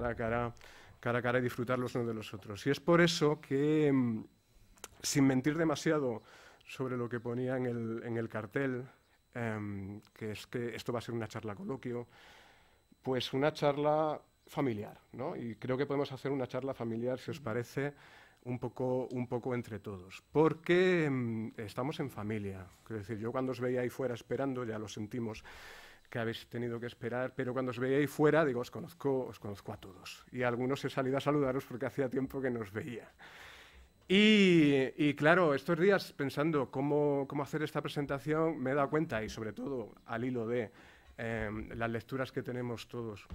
cara a cara, cara cara y disfrutar los unos de los otros. Y es por eso que, mm, sin mentir demasiado sobre lo que ponía en el, cartel, em, que es que esto va a ser una charla coloquio, pues una charla familiar, ¿no? Y creo que podemos hacer una charla familiar, si os parece, un poco, un poco entre todos, porque em, estamos en familia. Quiero decir, yo cuando os veía ahí fuera esperando, ya lo sentimos, que habéis tenido que esperar, pero cuando os veía ahí fuera, digo, os conozco, os conozco a todos. Y a algunos he salido a saludaros porque hacía tiempo que nos veía. Y, claro, estos días pensando cómo, cómo, hacer esta presentación, me he dado cuenta, y sobre todo al hilo de em, las lecturas que tenemos todos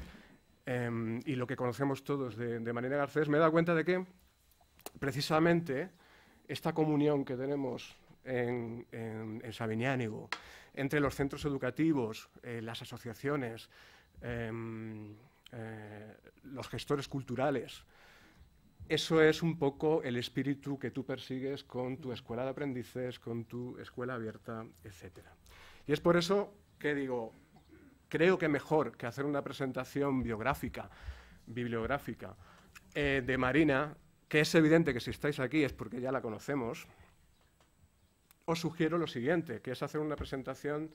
em, y lo que conocemos todos de, de, Marina Garcés, me he dado cuenta de que precisamente esta comunión que tenemos en, en, en entre los centros educativos, eh, las asociaciones, em, eh, los gestores culturales. Eso es un poco el espíritu que tú persigues con tu escuela de aprendices, con tu escuela abierta, etc. Y es por eso que digo, creo que mejor que hacer una presentación biográfica, bibliográfica, eh, de Marina, que es evidente que si estáis aquí es porque ya la conocemos, os sugiero lo siguiente, que es hacer una presentación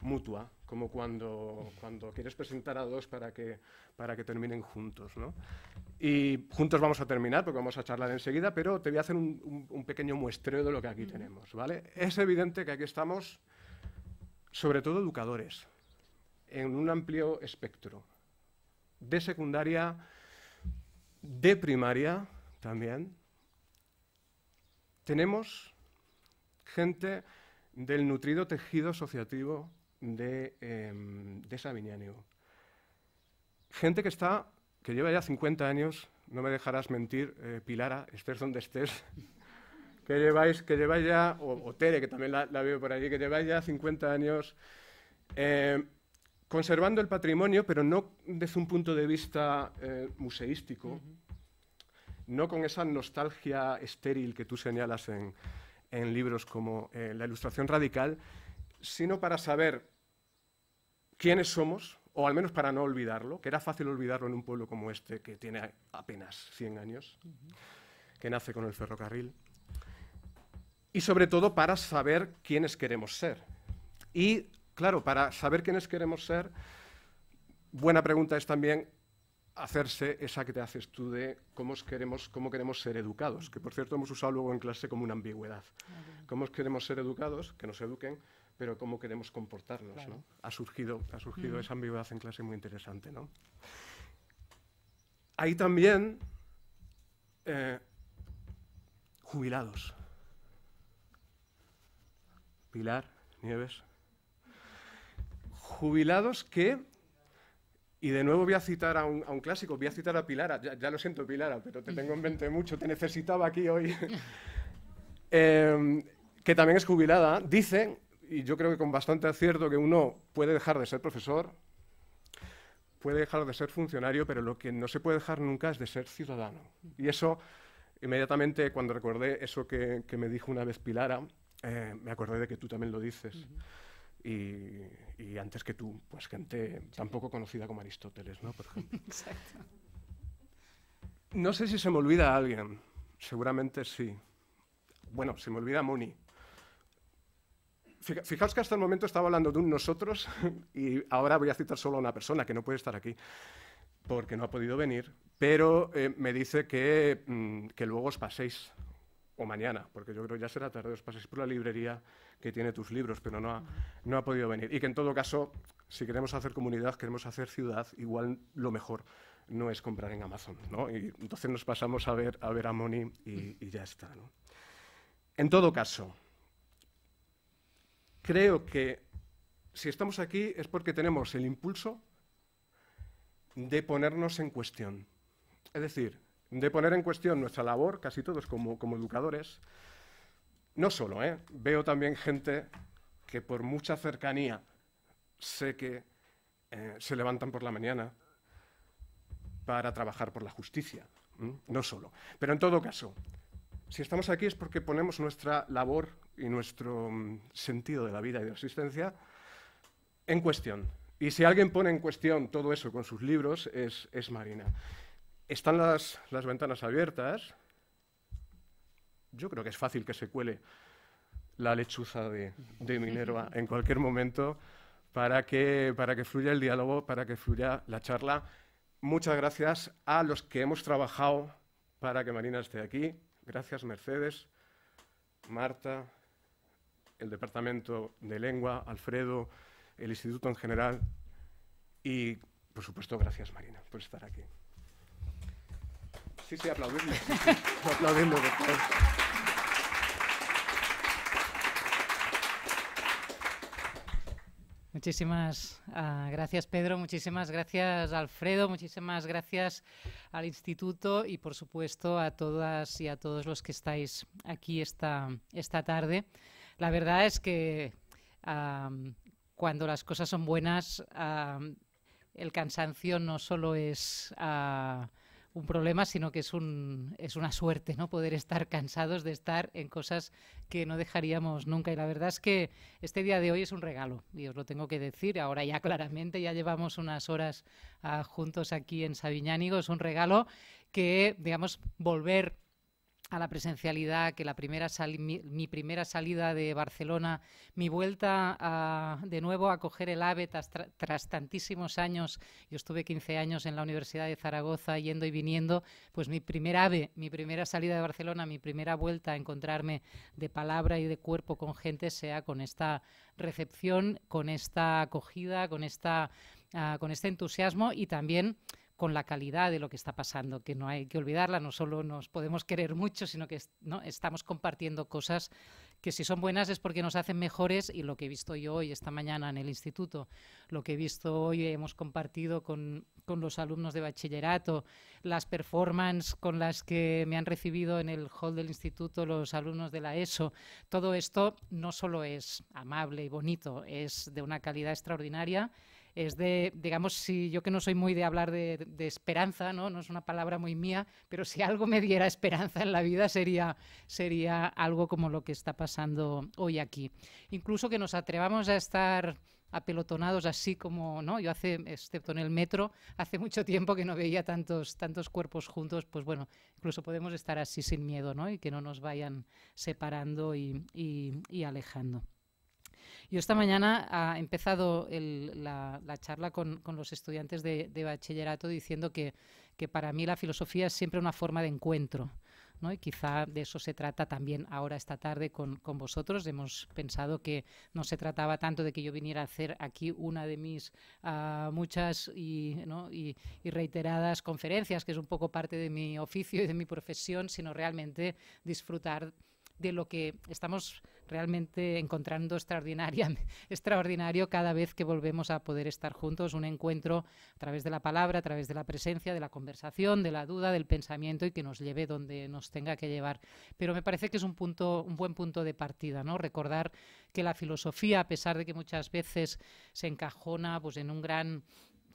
mutua, como cuando, cuando quieres presentar a dos para que, para que terminen juntos. Y juntos vamos a terminar, porque vamos a charlar enseguida, pero te voy a hacer un, pequeño muestreo de lo que aquí tenemos. ¿vale? Es evidente que aquí estamos, sobre todo educadores, en un amplio espectro, de secundaria, de primaria también. Tenemos gente del nutrido tejido asociativo de, eh, Gente que está, que lleva ya 50 años, no me dejarás mentir, eh, Pilara, estés donde estés, que lleváis, que lleváis ya, o, Tere, que también la, veo por allí, que lleváis ya 50 años em, conservando el patrimonio, pero no desde un punto de vista eh, museístico, no con esa nostalgia estéril que tú señalas en, en libros como eh, La Ilustración Radical, sino para saber quiénes somos, o al menos para no olvidarlo, que era fácil olvidarlo en un pueblo como este, que tiene apenas 100 años, que nace con el ferrocarril, y sobre todo para saber quiénes queremos ser. Y claro, para saber quiénes queremos ser, buena pregunta es también hacerse esa que te haces tú de cómo queremos, cómo queremos ser educados, que por cierto hemos usado luego en clase como una ambigüedad. Cómo queremos ser educados, que nos eduquen, pero cómo queremos comportarnos. Ha surgido, ha surgido esa ambigüedad en clase muy interesante. ¿no? también eh, jubilados. Pilar, Nieves. Jubilados que y de nuevo voy a citar a un, clásico, voy a citar a Pilara, ya, lo siento Pilara, pero te tengo en mente mucho, te necesitaba aquí hoy, em, que también es jubilada, dice, y yo creo que con bastante acierto, que uno puede dejar de ser profesor, puede dejar de ser funcionario, pero lo que no se puede dejar nunca es de ser ciudadano. Y eso, inmediatamente cuando recordé eso que, me dijo una vez Pilara, eh, me acordé de que tú también lo dices y, antes que tú, pues gente tampoco conocida como Aristóteles, ¿no? Exacto. No sé si se me olvida alguien, seguramente sí. Bueno, se me olvida Moni. Fijaos que hasta el momento estaba hablando de un nosotros y ahora voy a citar solo a una persona que no puede estar aquí porque no ha podido venir, pero eh, me dice que, mm, que luego os paséis o mañana, porque yo creo que ya será tarde, os paséis por la librería que tiene tus libros, pero no ha, no ha podido venir. Y que en todo caso, si queremos hacer comunidad, queremos hacer ciudad, igual lo mejor no es comprar en Amazon, ¿no? Y entonces nos pasamos a ver a, ver a Moni y, y ya está, ¿no? En todo caso, creo que si estamos aquí es porque tenemos el impulso de ponernos en cuestión. Es decir, de poner en cuestión nuestra labor, casi todos como, educadores. No solo, ¿eh? veo también gente que por mucha cercanía sé que eh, se levantan por la mañana para trabajar por la justicia, no solo. Pero en todo caso, si estamos aquí es porque ponemos nuestra labor y nuestro mm, sentido de la vida y de la existencia en cuestión. Y si alguien pone en cuestión todo eso con sus libros, es Marina. Están las, las ventanas abiertas. Yo creo que es fácil que se cuele la lechuza de, de, Minerva en cualquier momento para que, para que fluya el diálogo, para que fluya la charla. Muchas gracias a los que hemos trabajado para que Marina esté aquí. Gracias Mercedes, Marta, el Departamento de Lengua, Alfredo, el Instituto en general y, por supuesto, gracias Marina por estar aquí. Sí, sí, aplaudirle. Muchísimas ah, gracias, Pedro. Muchísimas gracias, Alfredo. Muchísimas gracias al Instituto y, por supuesto, a todas y a todos los que estáis aquí esta, esta tarde. La verdad es que ah, cuando las cosas son buenas, ah, el cansancio no solo es un problema, sino que es, un, es una suerte ¿no? poder estar cansados de estar en cosas que no dejaríamos nunca. Y la verdad es que este día de hoy es un regalo, y os lo tengo que decir ahora ya claramente, ya llevamos unas horas ah, juntos aquí en Sabiñánigo, es un regalo que, digamos, volver a la presencialidad, que la primera mi, primera salida de Barcelona, mi vuelta de nuevo a coger el AVE tras, tantísimos años, yo estuve 15 años en la Universidad de Zaragoza yendo y viniendo, pues mi primera AVE, mi primera salida de Barcelona, mi primera vuelta a encontrarme de palabra y de cuerpo con gente, sea con esta recepción, con esta acogida, con, esta, ah, con este entusiasmo y también con la calidad de lo que está pasando, que no hay que olvidarla, no solo nos podemos querer mucho, sino que ¿no? estamos compartiendo cosas que si son buenas es porque nos hacen mejores y lo que he visto yo hoy, esta mañana en el instituto, lo que he visto hoy hemos compartido con, con los alumnos de bachillerato, las performances con las que me han recibido en el hall del instituto los alumnos de la ESO, todo esto no solo es amable y bonito, es de una calidad extraordinaria es de, digamos, si yo que no soy muy de hablar de, esperanza, ¿no? es una palabra muy mía, pero si algo me diera esperanza en la vida sería, sería algo como lo que está pasando hoy aquí. Incluso que nos atrevamos a estar apelotonados así como, ¿no? Yo hace, excepto en el metro, hace mucho tiempo que no veía tantos, tantos cuerpos juntos, pues bueno, incluso podemos estar así sin miedo, ¿no? Y que no nos vayan separando y, y alejando esta mañana ha empezado la, charla con, los estudiantes de, bachillerato diciendo que, para mí la filosofía es siempre una forma de encuentro. ¿no? Y quizá de eso se trata también ahora esta tarde con, vosotros. Hemos pensado que no se trataba tanto de que yo viniera a hacer aquí una de mis ah, muchas y, reiteradas conferencias, que es un poco parte de mi oficio y de mi profesión, sino realmente disfrutar de lo que estamos realmente encontrando extraordinario cada vez que volvemos a poder estar juntos, un encuentro a través de la palabra, a través de la presencia, de la conversación, de la duda, del pensamiento y que nos lleve donde nos tenga que llevar. Pero me parece que es un punto, un buen punto de partida, ¿no? Recordar que la filosofía, a pesar de que muchas veces se encajona pues, en un gran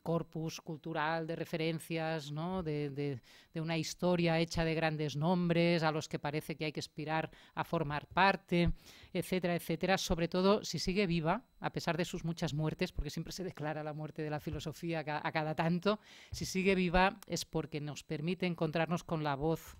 corpus cultural de referencias, de, una historia hecha de grandes nombres a los que parece que hay que aspirar a formar parte, etcétera, etcétera. Sobre todo si sigue viva, a pesar de sus muchas muertes, porque siempre se declara la muerte de la filosofía a cada tanto, si sigue viva es porque nos permite encontrarnos con la voz,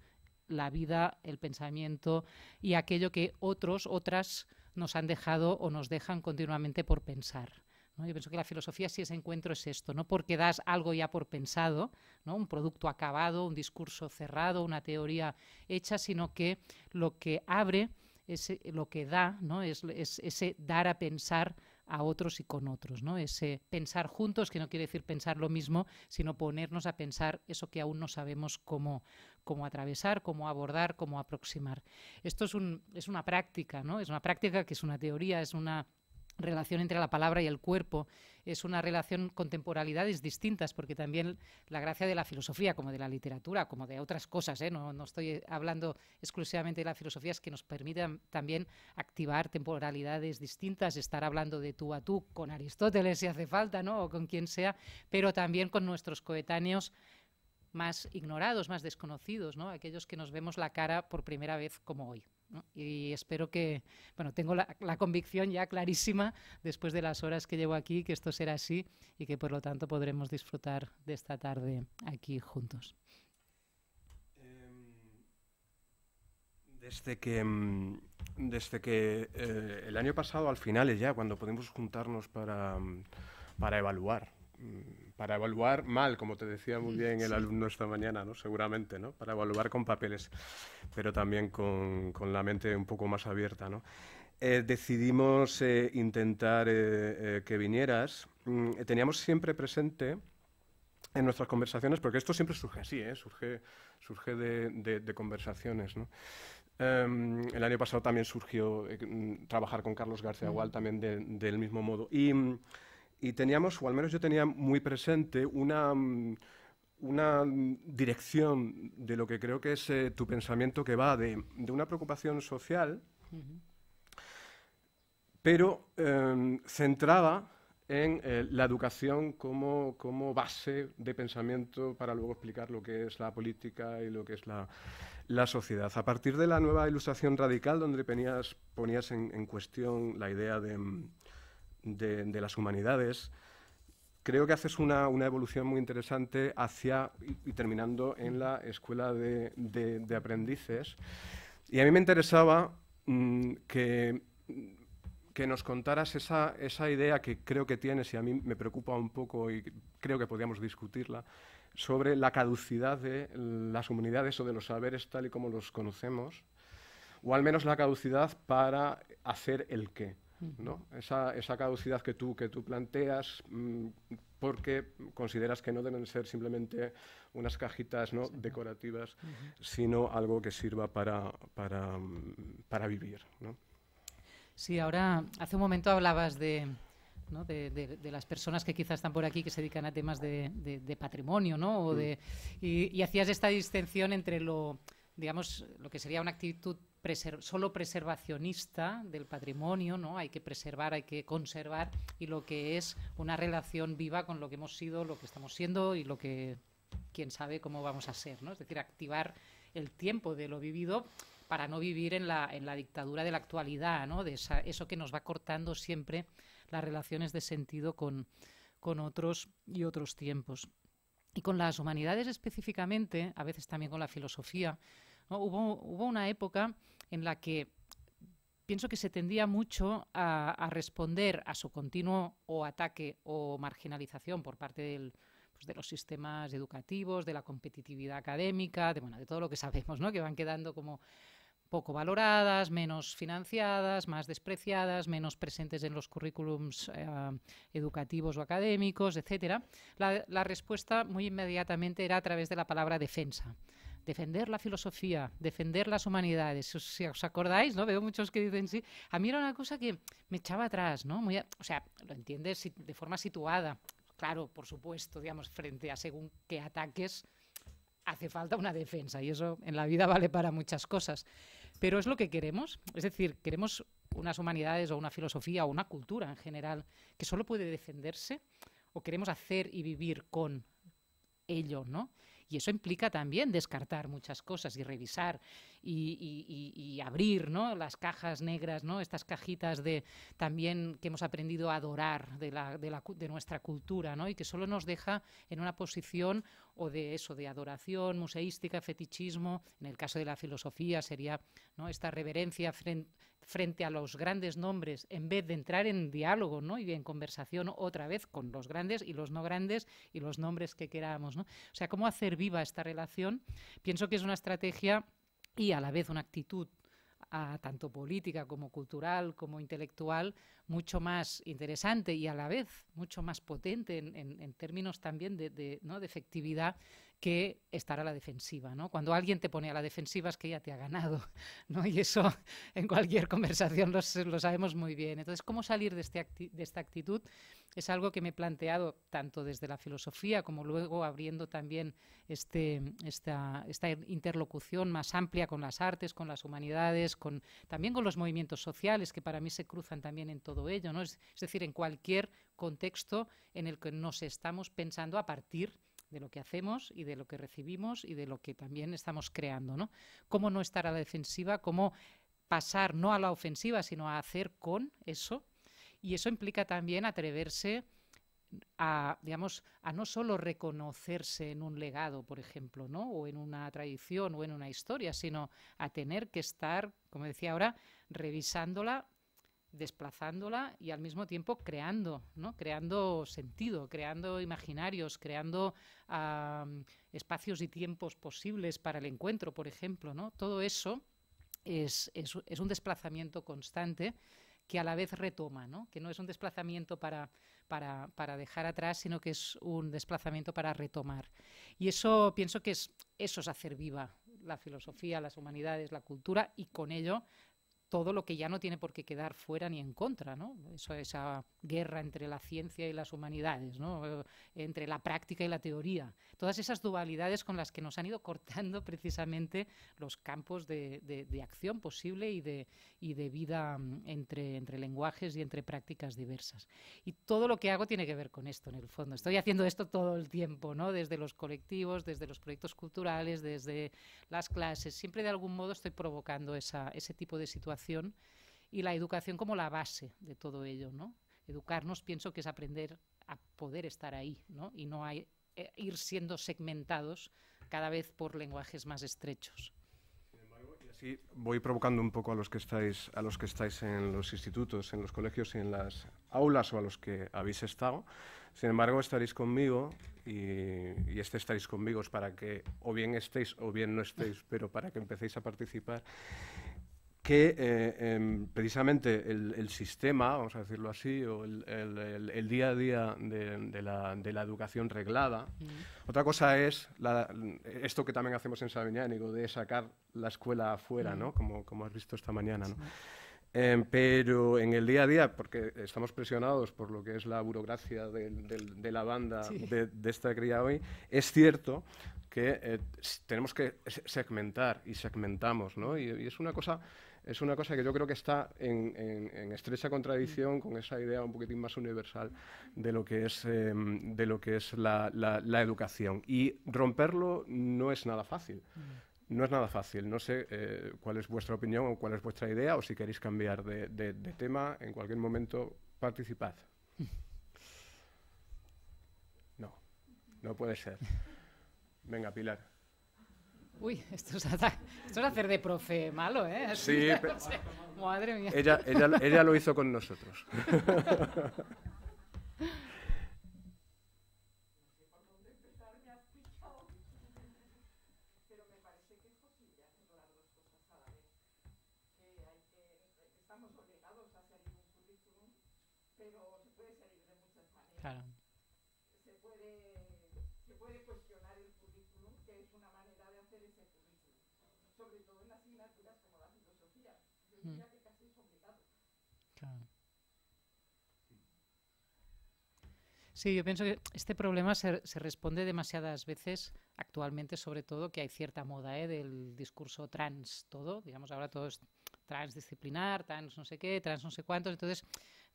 la vida, el pensamiento y aquello que otros, otras nos han dejado o nos dejan continuamente por pensar. Yo pienso que la filosofía si ese encuentro es esto, no porque das algo ya por pensado, ¿no? un producto acabado, un discurso cerrado, una teoría hecha, sino que lo que abre, es, lo que da, ¿no? es, es ese dar a pensar a otros y con otros, ¿no? Ese pensar juntos, que no quiere decir pensar lo mismo, sino ponernos a pensar eso que aún no sabemos cómo, cómo atravesar, cómo abordar, cómo aproximar. Esto es, un, es una práctica, ¿no? Es una práctica que es una teoría, es una relación entre la palabra y el cuerpo. Es una relación con temporalidades distintas, porque también la gracia de la filosofía, como de la literatura, como de otras cosas, ¿eh? no, estoy hablando exclusivamente de la filosofía, es que nos permitan también activar temporalidades distintas, estar hablando de tú a tú con Aristóteles si hace falta, ¿no? o con quien sea, pero también con nuestros coetáneos más ignorados, más desconocidos, ¿no? aquellos que nos vemos la cara por primera vez como hoy. Y espero que, bueno, tengo la, convicción ya clarísima después de las horas que llevo aquí que esto será así y que por lo tanto podremos disfrutar de esta tarde aquí juntos. Em, desde que, em, desde que eh, el año pasado, al final es ya, cuando pudimos juntarnos para, em, para evaluar para evaluar mal, como te decía muy bien el alumno esta mañana, ¿no? seguramente, ¿no? para evaluar con papeles, pero también con, la mente un poco más abierta. Eh, decidimos eh, intentar eh, que vinieras. Mm, teníamos siempre presente en nuestras conversaciones, porque esto siempre surge así, surge, surge de, conversaciones. Em, el año pasado también surgió mm, trabajar con Carlos García mm. Gual, también del mismo modo. Y y teníamos, o al menos yo tenía muy presente, una, mm, una mm, dirección de lo que creo que es eh, tu pensamiento que va de, una preocupación social, pero em, centrada en eh, la educación como, como, base de pensamiento para luego explicar lo que es la política y lo que es la, sociedad. A partir de la nueva ilustración radical, donde ponías, ponías en cuestión la idea de mm, de, las humanidades, creo que haces una, evolución muy interesante hacia, y, terminando en la escuela de, aprendices. Y a mí me interesaba mm, que, nos contaras esa, esa, idea que creo que tienes y a mí me preocupa un poco y creo que podríamos discutirla sobre la caducidad de las humanidades o de los saberes tal y como los conocemos, o al menos la caducidad para hacer el qué. ¿no? Esa, esa, caducidad que tú, que tú planteas mm, porque consideras que no deben ser simplemente unas cajitas ¿no? decorativas, sino algo que sirva para, mm, para, vivir. ¿no? Sí, ahora, hace un momento hablabas de, las personas que quizás están por aquí que se dedican a temas de, patrimonio, de, mm. y, hacías esta distinción entre lo, digamos, lo que sería una actitud solo preservacionista del patrimonio, ¿no? Hay que preservar, hay que conservar y lo que es una relación viva con lo que hemos sido, lo que estamos siendo y lo que quién sabe cómo vamos a ser, ¿no? Es decir, activar el tiempo de lo vivido para no vivir en la, en la dictadura de la actualidad, ¿no? De eso que nos va cortando siempre las relaciones de sentido con, con otros y otros tiempos. Y con las humanidades específicamente, a veces también con la filosofía, Hubo, una época en la que pienso que se tendía mucho a, responder a su continuo o ataque o marginalización por parte pues, de los sistemas educativos, de la competitividad académica, de, todo lo que sabemos, que van quedando como poco valoradas, menos financiadas, más despreciadas, menos presentes en los currículums eh, educativos o académicos, etc. la respuesta muy inmediatamente era a través de la palabra defensa defender la filosofía, defender las humanidades. Si os acordáis, ¿no? Veo muchos que dicen sí. A mí era una cosa que me echaba atrás, ¿no? o sea, lo entiendes de forma situada. Claro, por supuesto, digamos, frente a según qué ataques hace falta una defensa y eso en la vida vale para muchas cosas. Pero es lo que queremos, es decir, queremos unas humanidades o una filosofía o una cultura en general que solo puede defenderse o queremos hacer y vivir con ello, ¿no? Y eso implica también descartar muchas cosas y revisar y, abrir ¿no? las cajas negras, ¿no? estas cajitas de también que hemos aprendido a adorar de, nuestra cultura y que solo nos deja en una posición o de eso, de adoración museística, fetichismo, en el caso de la filosofía sería ¿no? esta reverencia frente frente a los grandes nombres, en vez de entrar en diálogo ¿no? y en conversación otra vez con los grandes y los no grandes y los nombres que queramos. O sea, cómo hacer viva esta relación, pienso que es una estrategia y a la vez una actitud tanto política como cultural como intelectual mucho más interesante y a la vez mucho más potente en, términos también de, de, ¿no? de efectividad que estar a la defensiva, ¿no? Cuando alguien te pone a la defensiva es que ya te ha ganado, ¿no? Y eso en cualquier conversación lo sabemos muy bien. Entonces, ¿cómo salir de, este de esta actitud? Es algo que me he planteado tanto desde la filosofía como luego abriendo también este, esta, esta interlocución más amplia con las artes, con las humanidades, con, también con los movimientos sociales que para mí se cruzan también en todo ello, ¿no? es, es decir, en cualquier contexto en el que nos estamos pensando a partir de de lo que hacemos y de lo que recibimos y de lo que también estamos creando, ¿no? Cómo no estar a la defensiva, cómo pasar no a la ofensiva, sino a hacer con eso. Y eso implica también atreverse a, digamos, a no solo reconocerse en un legado, por ejemplo, ¿no? o en una tradición o en una historia, sino a tener que estar, como decía ahora, revisándola desplazándola y al mismo tiempo creando, ¿no? creando sentido, creando imaginarios, creando espacios y tiempos posibles para el encuentro, por ejemplo. Todo eso es, es, un desplazamiento constante que a la vez retoma, que no es un desplazamiento para, para, dejar atrás, sino que es un desplazamiento para retomar. Y eso pienso que es, eso es hacer viva la filosofía, las humanidades, la cultura y con ello todo lo que ya no tiene por qué quedar fuera ni en contra, ¿no? Eso, esa guerra entre la ciencia y las humanidades, ¿no? Eh, entre la práctica y la teoría. Todas esas dualidades con las que nos han ido cortando precisamente los campos de, acción posible y de, de vida mm, entre, entre lenguajes y entre prácticas diversas. Y todo lo que hago tiene que ver con esto, en el fondo. Estoy haciendo esto todo el tiempo, ¿no? Desde los colectivos, desde los proyectos culturales, desde las clases. Siempre de algún modo estoy provocando ese tipo de situaciones y la educación como la base de todo ello, ¿no? Educarnos pienso que es aprender a poder estar ahí, ¿no? Y no hay, eh, ir siendo segmentados cada vez por lenguajes más estrechos. Sin embargo, voy provocando un poco a los que estáis, a los que estáis en los institutos, en los colegios y en las aulas o a los que habéis estado. Sin embargo, estaréis conmigo y, y, este estaréis conmigo es para que o bien estéis o bien no estéis, pero para que empecéis a participar que eh, em, precisamente el, sistema, vamos a decirlo así, o el, día a día de, la, educación reglada. Otra cosa es esto que también hacemos en Sabiñánigo de sacar la escuela afuera, ¿no? Como, como, has visto esta mañana. Em, pero en el día a día, porque estamos presionados por lo que es la burocracia de, la banda de, esta cría hoy, es cierto que eh, tenemos que segmentar y segmentamos, ¿no? y es una cosa es una cosa que yo creo que está en, estrecha contradicción con esa idea un poquitín más universal de lo que es, em, de lo que es la, educación. Y romperlo no es nada fácil. Mm. No es nada fácil. No sé eh, cuál es vuestra opinión o cuál es vuestra idea o si queréis cambiar de, de tema, en cualquier momento participad. No, no puede ser. Venga, Pilar. Uy, esto es, hacer de profe malo, ¿eh? sí, Madre mía. Ella, ella lo hizo con nosotros. Sí, yo pienso que este problema se, responde demasiadas veces actualmente, sobre todo que hay cierta moda ¿eh? del discurso trans, todo, digamos, ahora todo es transdisciplinar, trans no sé qué, trans no sé cuántos, entonces,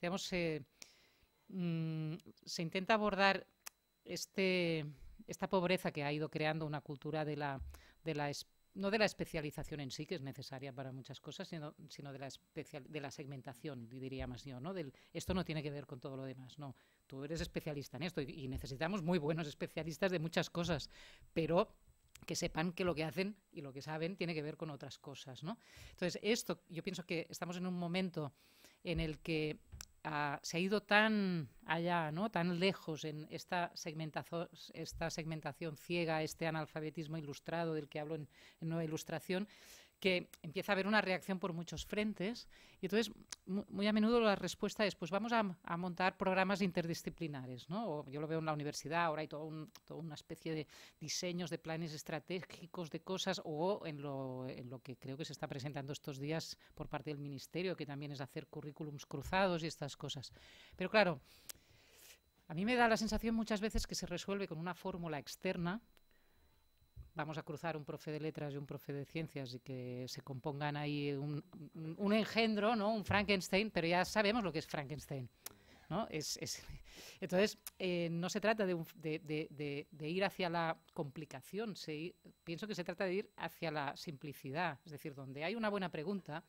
digamos, se, eh, mm, se intenta abordar este, esta pobreza que ha ido creando una cultura de la, de la, no de la especialización en sí, que es necesaria para muchas cosas, sino, de, la especial, de la segmentación, diría más yo, ¿no? esto no tiene que ver con todo lo demás, no. Tú eres especialista en esto y, necesitamos muy buenos especialistas de muchas cosas, pero que sepan que lo que hacen y lo que saben tiene que ver con otras cosas, ¿no? Entonces, esto, yo pienso que estamos en un momento en el que Ah, se ha ido tan allá, ¿no? tan lejos en esta, esta segmentación ciega, este analfabetismo ilustrado del que hablo en, en Nueva Ilustración, que empieza a haber una reacción por muchos frentes y entonces muy a menudo la respuesta es pues vamos a, montar programas interdisciplinares, ¿no? yo lo veo en la universidad, ahora hay toda una especie de diseños de planes estratégicos de cosas o en lo, en lo que creo que se está presentando estos días por parte del ministerio, que también es hacer currículums cruzados y estas cosas. Pero claro, a mí me da la sensación muchas veces que se resuelve con una fórmula externa vamos a cruzar un profe de letras y un profe de ciencias y que se compongan ahí un, engendro, ¿no? un Frankenstein, pero ya sabemos lo que es Frankenstein. ¿no? Es, entonces, eh, no se trata de, ir hacia la complicación, pienso que se trata de ir hacia la simplicidad, es decir, donde hay una buena pregunta,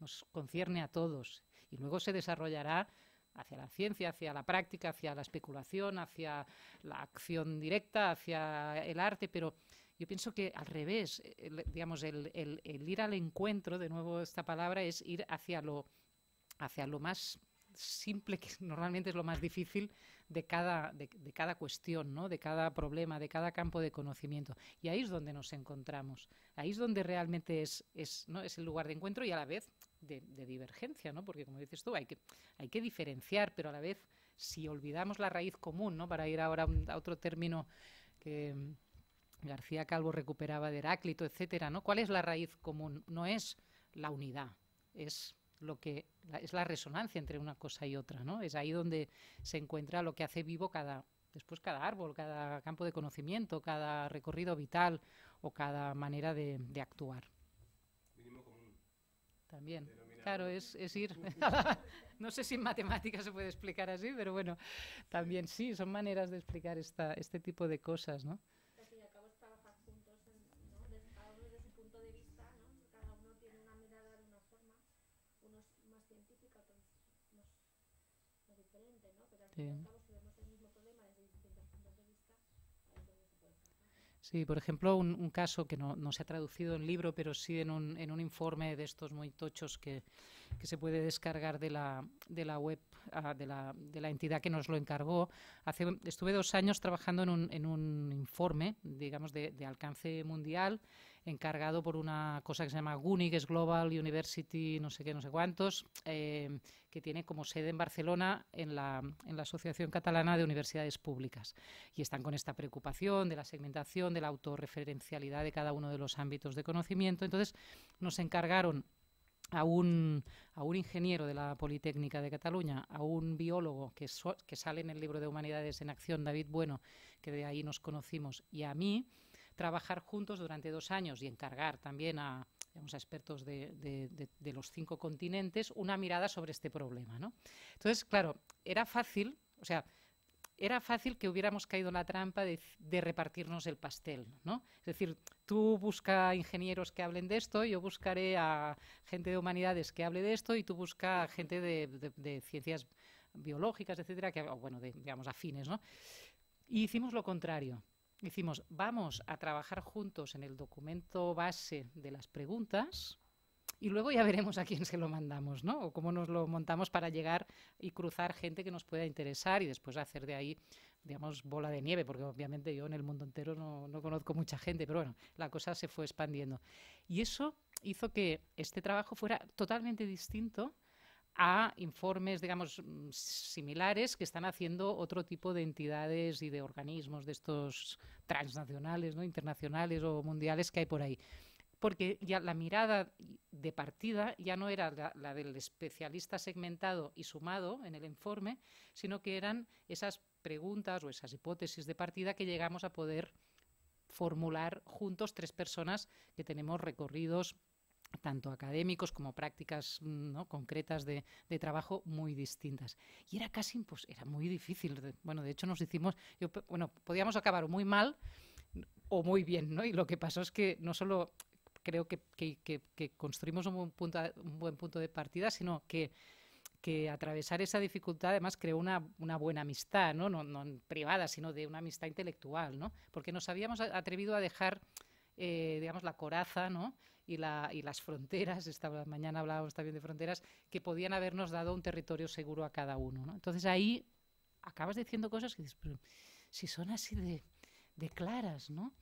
nos concierne a todos y luego se desarrollará hacia la ciencia, hacia la práctica, hacia la especulación, hacia la acción directa, hacia el arte, pero yo pienso que al revés, eh, digamos, el, ir al encuentro, de nuevo esta palabra, es ir hacia lo, hacia lo más simple, que normalmente es lo más difícil de cada, de, cada cuestión, ¿no? de cada problema, de cada campo de conocimiento. Y ahí es donde nos encontramos, ahí es donde realmente es, ¿no? es el lugar de encuentro y a la vez de, divergencia, ¿no? porque como dices tú, hay que, hay que diferenciar, pero a la vez, si olvidamos la raíz común, ¿no? para ir ahora a otro término que García Calvo recuperaba de Heráclito, etcétera, ¿no? ¿Cuál es la raíz común? No es la unidad, es lo que la, es la resonancia entre una cosa y otra, ¿no? Es ahí donde se encuentra lo que hace vivo cada después cada árbol, cada campo de conocimiento, cada recorrido vital o cada manera de, actuar. También. Claro, es, ir. no sé si en matemáticas se puede explicar así, pero bueno, también sí, son maneras de explicar este tipo de cosas, ¿no? Sí. por ejemplo, un, caso que no, se ha traducido en libro, pero sí en un, informe de estos muy tochos que, que se puede descargar de la, web, ah, de, la, entidad que nos lo encargó. estuve dos años trabajando en un, informe, digamos, de, de alcance mundial encargado por una cosa que se llama GUNI, es Global University, no sé qué, no sé cuántos, eh, que tiene como sede en Barcelona en la, Asociación Catalana de Universidades Públicas. Y están con esta preocupación de la segmentación, de la autorreferencialidad de cada uno de los ámbitos de conocimiento. Entonces, nos encargaron a un, ingeniero de la Politécnica de Cataluña, a un biólogo que, sale en el libro de Humanidades en Acción, David Bueno, que de ahí nos conocimos, y a mí, trabajar juntos durante dos años y encargar también a, expertos de, los cinco continentes una mirada sobre este problema. ¿no? Entonces, claro, era fácil, o sea, era fácil que hubiéramos caído en la trampa de, repartirnos el pastel, ¿no? Es decir, tú busca ingenieros que hablen de esto, yo buscaré a gente de humanidades que hable de esto y tú busca gente de, ciencias biológicas, etcétera, que, bueno, digamos, afines, ¿no? Y hicimos lo contrario. Hicimos, vamos a trabajar juntos en el documento base de las preguntas y luego ya veremos a quién se lo mandamos, ¿no? O cómo nos lo montamos para llegar y cruzar gente que nos pueda interesar y después hacer de ahí, digamos, bola de nieve, porque obviamente yo en el mundo entero no, no conozco mucha gente, pero bueno, la cosa se fue expandiendo. Y eso hizo que este trabajo fuera totalmente distinto a informes, digamos, mm, similares que están haciendo otro tipo de entidades y de organismos de estos transnacionales, ¿no? internacionales o mundiales que hay por ahí. Porque ya la mirada de partida ya no era la, la del especialista segmentado y sumado en el informe, sino que eran esas preguntas o esas hipótesis de partida que llegamos a poder formular juntos tres personas que tenemos recorridos tanto académicos como prácticas mm, ¿no? concretas de, de, trabajo muy distintas. Y era casi, imposible, era muy difícil. Bueno, de hecho nos hicimos, yo, bueno, podíamos acabar muy mal o muy bien, ¿no? Y lo que pasó es que no solo creo que, que, construimos un buen, punto, un buen punto de partida, sino que que atravesar esa dificultad además creó una, una buena amistad, ¿no? ¿no? No, privada, sino de una amistad intelectual, ¿no? porque nos habíamos atrevido a dejar eh, digamos, la coraza ¿no? y, las fronteras, esta mañana hablábamos también de fronteras, que podían habernos dado un territorio seguro a cada uno. ¿no? Entonces ahí acabas diciendo cosas que dices, pero si son así de, claras, ¿no?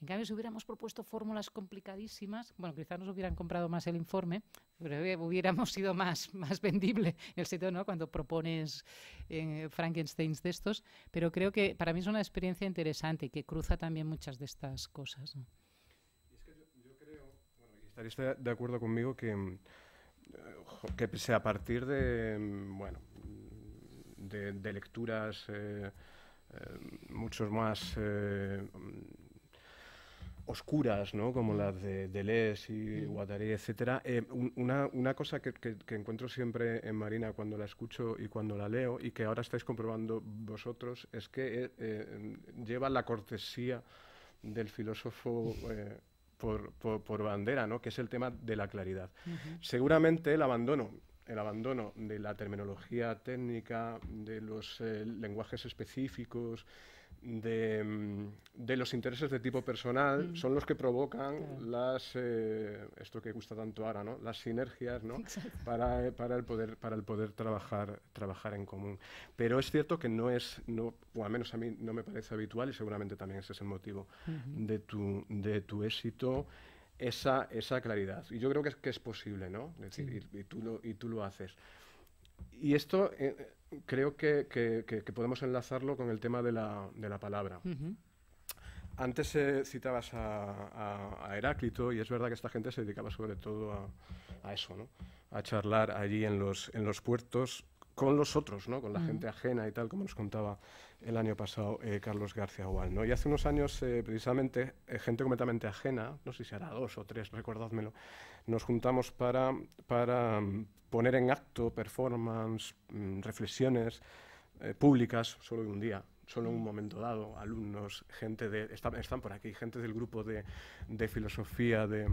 En cambio, si hubiéramos propuesto fórmulas complicadísimas, bueno, quizás nos hubieran comprado más el informe, pero eh, hubiéramos sido más, más vendible el sitio, ¿no? Cuando propones eh, Frankensteins de estos. Pero creo que para mí es una experiencia interesante que cruza también muchas de estas cosas. ¿no? Estaréis de acuerdo conmigo que, mm, que a partir de, mm, bueno, mm, de, lecturas mucho eh, eh, muchos más eh, oscuras, como las de Deleuze y Guattari, etc. una, cosa que, encuentro siempre en Marina cuando la escucho y cuando la leo y que ahora estáis comprobando vosotros es que lleva la cortesía del filósofo por, bandera, ¿no? que es el tema de la claridad. Seguramente el abandono, el abandono de la terminología técnica, de los eh, lenguajes específicos, Mm, de, los intereses de tipo personal mm. son los que provocan las eh, esto que gusta tanto ahora, ¿no? Las sinergias, ¿no? Eh, para, el poder para el poder trabajar trabajar en común. Pero es cierto que no es no o al menos a mí no me parece habitual y seguramente también ese es el motivo de tu de tu éxito. Esa, esa claridad. Y yo creo que es, que es posible, ¿no? Es decir, y, tú lo, y tú lo haces. Y esto, eh, creo que, que, podemos enlazarlo con el tema de la, de la palabra. Antes eh, citabas a, a, Heráclito y es verdad que esta gente se dedicaba sobre todo a, a, eso, ¿no? a charlar allí en los, en los puertos con los otros, ¿no? con la mm. gente ajena y tal, como nos contaba el año pasado eh, Carlos García Oval. ¿no? Y hace unos años, eh, precisamente, gente completamente ajena, no sé si era dos o tres, recordádmelo, nos juntamos para, para poner en acto performance, mm, reflexiones eh, públicas solo en un día, solo en un mm. momento dado, alumnos, gente de, están, por aquí, gente del grupo de, filosofía, de,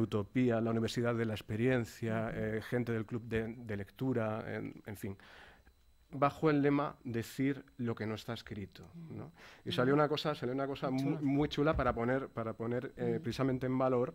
utopía, la Universidad de la Experiencia, eh, gente del club de, lectura, en, fin. Bajo el lema decir lo que no está escrito. Y salió mm. una cosa, salió una cosa muy, chula para poner, para poner eh, precisamente en valor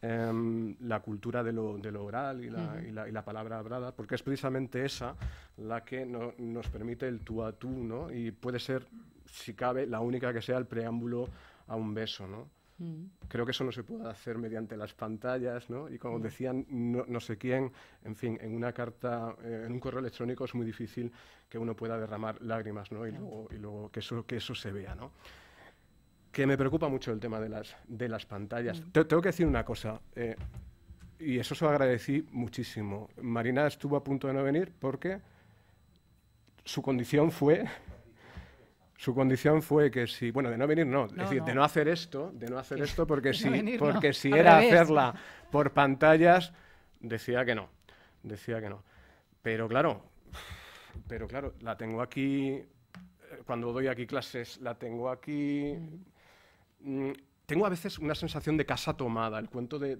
Em, la cultura de lo, oral y la, palabra hablada, porque es precisamente esa la que nos permite el tú a tú, ¿no? Y puede ser, si cabe, la única que sea el preámbulo a un beso, ¿no? Mm. Creo que eso no se puede hacer mediante las pantallas, ¿no? Y como decían no, no sé quién, en fin, en una carta, eh, en un correo electrónico es muy difícil que uno pueda derramar lágrimas, ¿no? Y luego, y luego que, eso, que eso se vea, ¿no? que me preocupa mucho el tema de las, de las pantallas. Mm. tengo que decir una cosa, eh, y eso se lo agradecí muchísimo. Marina estuvo a punto de no venir porque su condición fue su condición fue que si, bueno, de no venir no, es decir, de no hacer esto, de no hacer esto, porque si, porque si era hacerla por pantallas, decía que no, decía que no. Pero claro, pero claro, la tengo aquí, eh, cuando doy aquí clases, la tengo aquí, mm. Mm, tengo a veces una sensación de casa tomada, el cuento de,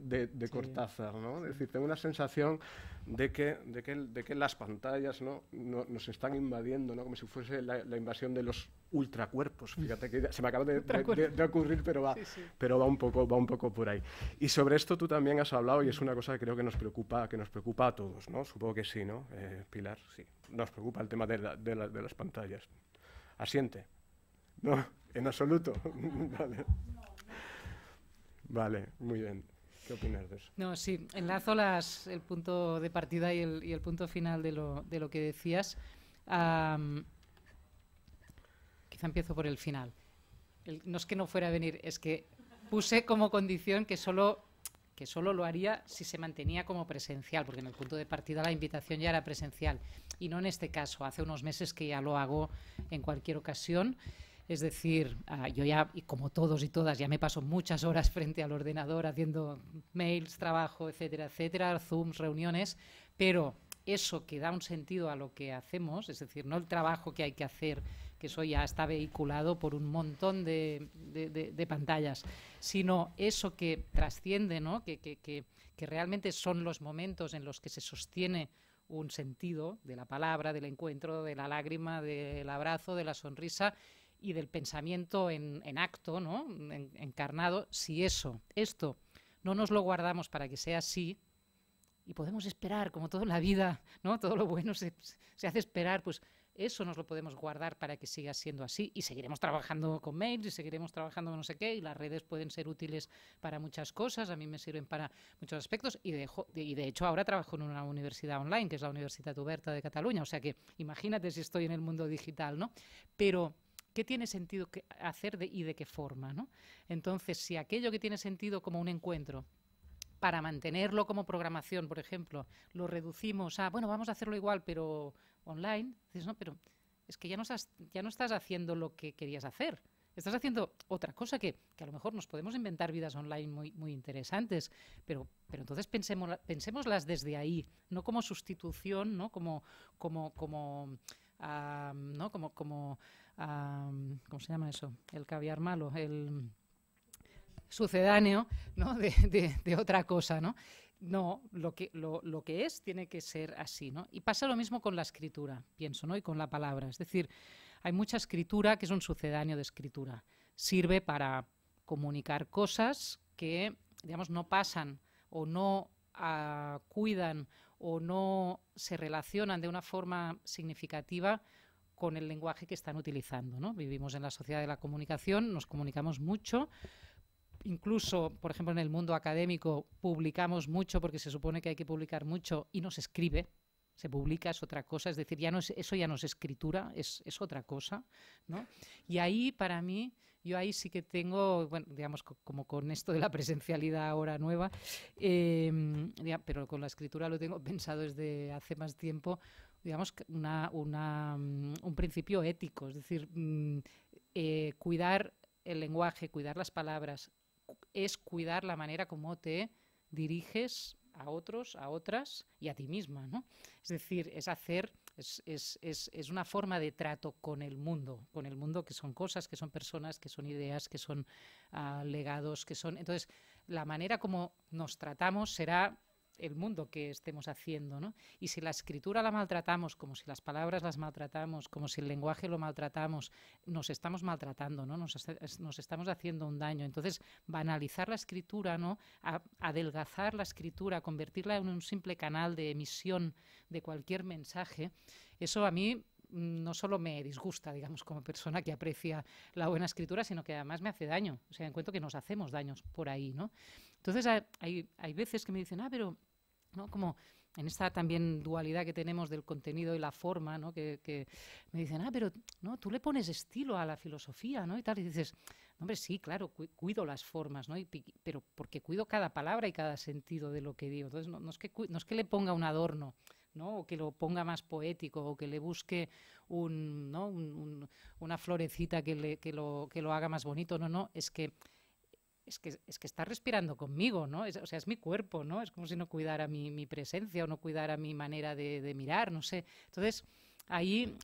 Cortázar, ¿no? Es decir, tengo una sensación de que, de que, de que las pantallas ¿no? nos están invadiendo, ¿no? Como si fuese la, invasión de los ultracuerpos. Fíjate que se me acaba de, de ocurrir, pero va, pero va un poco, va un poco por ahí. Y sobre esto tú también has hablado y es una cosa que creo que nos preocupa, que nos preocupa a todos, ¿no? Supongo que sí, ¿no? Eh, Pilar, sí. Nos preocupa el tema de, de las pantallas. Asiente. ¿No? En absoluto. vale. muy bien. ¿Qué opinas de eso? No, sí, enlazo las, el punto de partida y el, punto final de lo, que decías. quizá empiezo por el final. no es que no fuera a venir, es que puse como condición que solo, que solo lo haría si se mantenía como presencial, porque en el punto de partida la invitación ya era presencial. Y no en este caso, hace unos meses que ya lo hago en cualquier ocasión. Es decir, ah, yo ya, y como todos y todas, ya me paso muchas horas frente al ordenador haciendo mails, trabajo, etcétera, etcétera, Zooms, reuniones, pero eso que da un sentido a lo que hacemos, es decir, no el trabajo que hay que hacer, que eso ya está vehiculado por un montón de, pantallas, sino eso que trasciende, ¿no? que realmente son los momentos en los que se sostiene un sentido de la palabra, del encuentro, de la lágrima, del abrazo, de la sonrisa y del pensamiento en, acto, ¿no? encarnado, si eso, esto, no nos lo guardamos para que sea así, y podemos esperar, como toda la vida, ¿no? todo lo bueno se, se, hace esperar, pues eso nos lo podemos guardar para que siga siendo así y seguiremos trabajando con mails y seguiremos trabajando no sé qué y las redes pueden ser útiles para muchas cosas, a mí me sirven para muchos aspectos y de, y de hecho ahora trabajo en una universidad online que es la Universidad Huberta de Cataluña, o sea que imagínate si estoy en el mundo digital, ¿no? Pero qué tiene sentido hacer y de qué forma. Entonces, si aquello que tiene sentido como un encuentro, para mantenerlo como programación, por ejemplo, lo reducimos a, bueno, vamos a hacerlo igual, pero online, dices, no, pero es que ya no estás, ya no estás haciendo lo que querías hacer estás haciendo otra cosa que, a lo mejor nos podemos inventar vidas online muy, muy interesantes, pero, entonces pensemos, pensémoslas desde ahí, no como sustitución, ¿no? como, como, como, ¿no? como, como ¿cómo se llama eso? El caviar malo, el sucedáneo ¿no? de, otra cosa, ¿no? No, lo que, lo, que es tiene que ser así, ¿no? Y pasa lo mismo con la escritura, pienso, ¿no? Y con la palabra. Es decir, hay mucha escritura que es un sucedáneo de escritura. Sirve para comunicar cosas que, digamos, no pasan o no ah, cuidan o no se relacionan de una forma significativa con el lenguaje que están utilizando. ¿no? Vivimos en la sociedad de la comunicación, nos comunicamos mucho, incluso, por ejemplo, en el mundo académico publicamos mucho porque se supone que hay que publicar mucho y nos escribe. Se publica, es otra cosa, es decir, ya no es, eso ya no es escritura, es, es otra cosa. ¿no? Y ahí, para mí, yo ahí sí que tengo, bueno, digamos, como con esto de la presencialidad ahora nueva, eh, pero con la escritura lo tengo pensado desde hace más tiempo, digamos, mm, un principio ético, es decir, mm, eh, cuidar el lenguaje, cuidar las palabras, es cuidar la manera como te diriges a otros, a otras y a ti misma, ¿no? Es decir, es hacer, es, es, es, una forma de trato con el mundo, con el mundo que son cosas, que son personas, que son ideas, que son ah, legados, que son... Entonces, la manera como nos tratamos será el mundo que estemos haciendo, ¿no? Y si la escritura la maltratamos, como si las palabras las maltratamos, como si el lenguaje lo maltratamos, nos estamos maltratando, ¿no? Nos, estamos haciendo un daño. Entonces, banalizar la escritura, ¿no? adelgazar la escritura, convertirla en un simple canal de emisión de cualquier mensaje, eso a mí mm, no solo me disgusta, digamos, como persona que aprecia la buena escritura, sino que además me hace daño. O sea, encuentro que nos hacemos daños por ahí, ¿no? Entonces hay, hay veces que me dicen, ah, pero como en esta también dualidad que tenemos del contenido y la forma, ¿no? Que, me dicen, ah, pero ¿no? tú le pones estilo a la filosofía, ¿no? Y tal, y dices, hombre, sí, claro, cuido las formas, ¿no? pero porque cuido cada palabra y cada sentido de lo que digo. Entonces, no, no es, que le ponga un adorno, ¿no? O que lo ponga más poético, o que le busque un, una florecita que, lo, que lo haga más bonito. No, no, es que es que, está respirando conmigo, ¿no? o sea, es mi cuerpo, ¿no? Es como si no cuidara mi, presencia o no cuidara mi manera de, mirar, no sé. Entonces, ahí...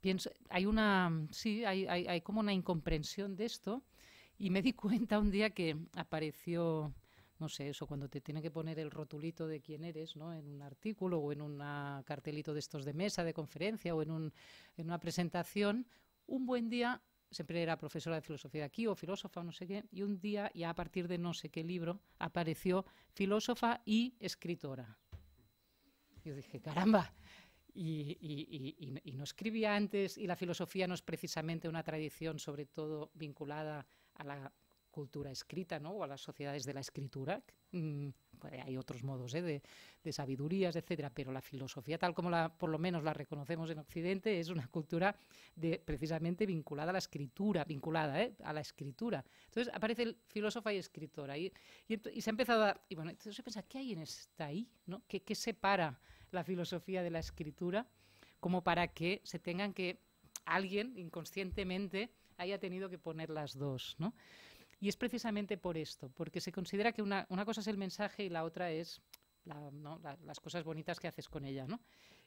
pienso, hay una, sí, hay, como una incomprensión de esto y me di cuenta un día que apareció, no sé, eso cuando te tiene que poner el rotulito de quién eres, ¿no? En un artículo o en un cartelito de estos de mesa, de conferencia o en, un, en una presentación, un buen día siempre era profesora de filosofía aquí o filósofa, no sé qué, y un día, ya a partir de no sé qué libro, apareció filósofa y escritora. Yo dije, caramba, y, no escribía antes, y la filosofía no es precisamente una tradición, sobre todo vinculada a la cultura escrita, ¿no? O a las sociedades de la escritura. Mm, pues, hay otros modos ¿eh? de, sabidurías, etcétera, pero la filosofía, tal como la, por lo menos la reconocemos en Occidente, es una cultura de, precisamente vinculada a la escritura, vinculada ¿eh? a la escritura. Entonces aparece el filósofo y escritor y, y, se ha empezado a. Y bueno, entonces se piensa, ¿qué hay en esta ahí? ¿no? ¿Qué, ¿Qué separa la filosofía de la escritura? Como para que se tengan que. Alguien inconscientemente haya tenido que poner las dos, ¿no? Y es precisamente por esto, porque se considera que una, una cosa es el mensaje y la otra es las cosas bonitas que haces con ella. ¿no?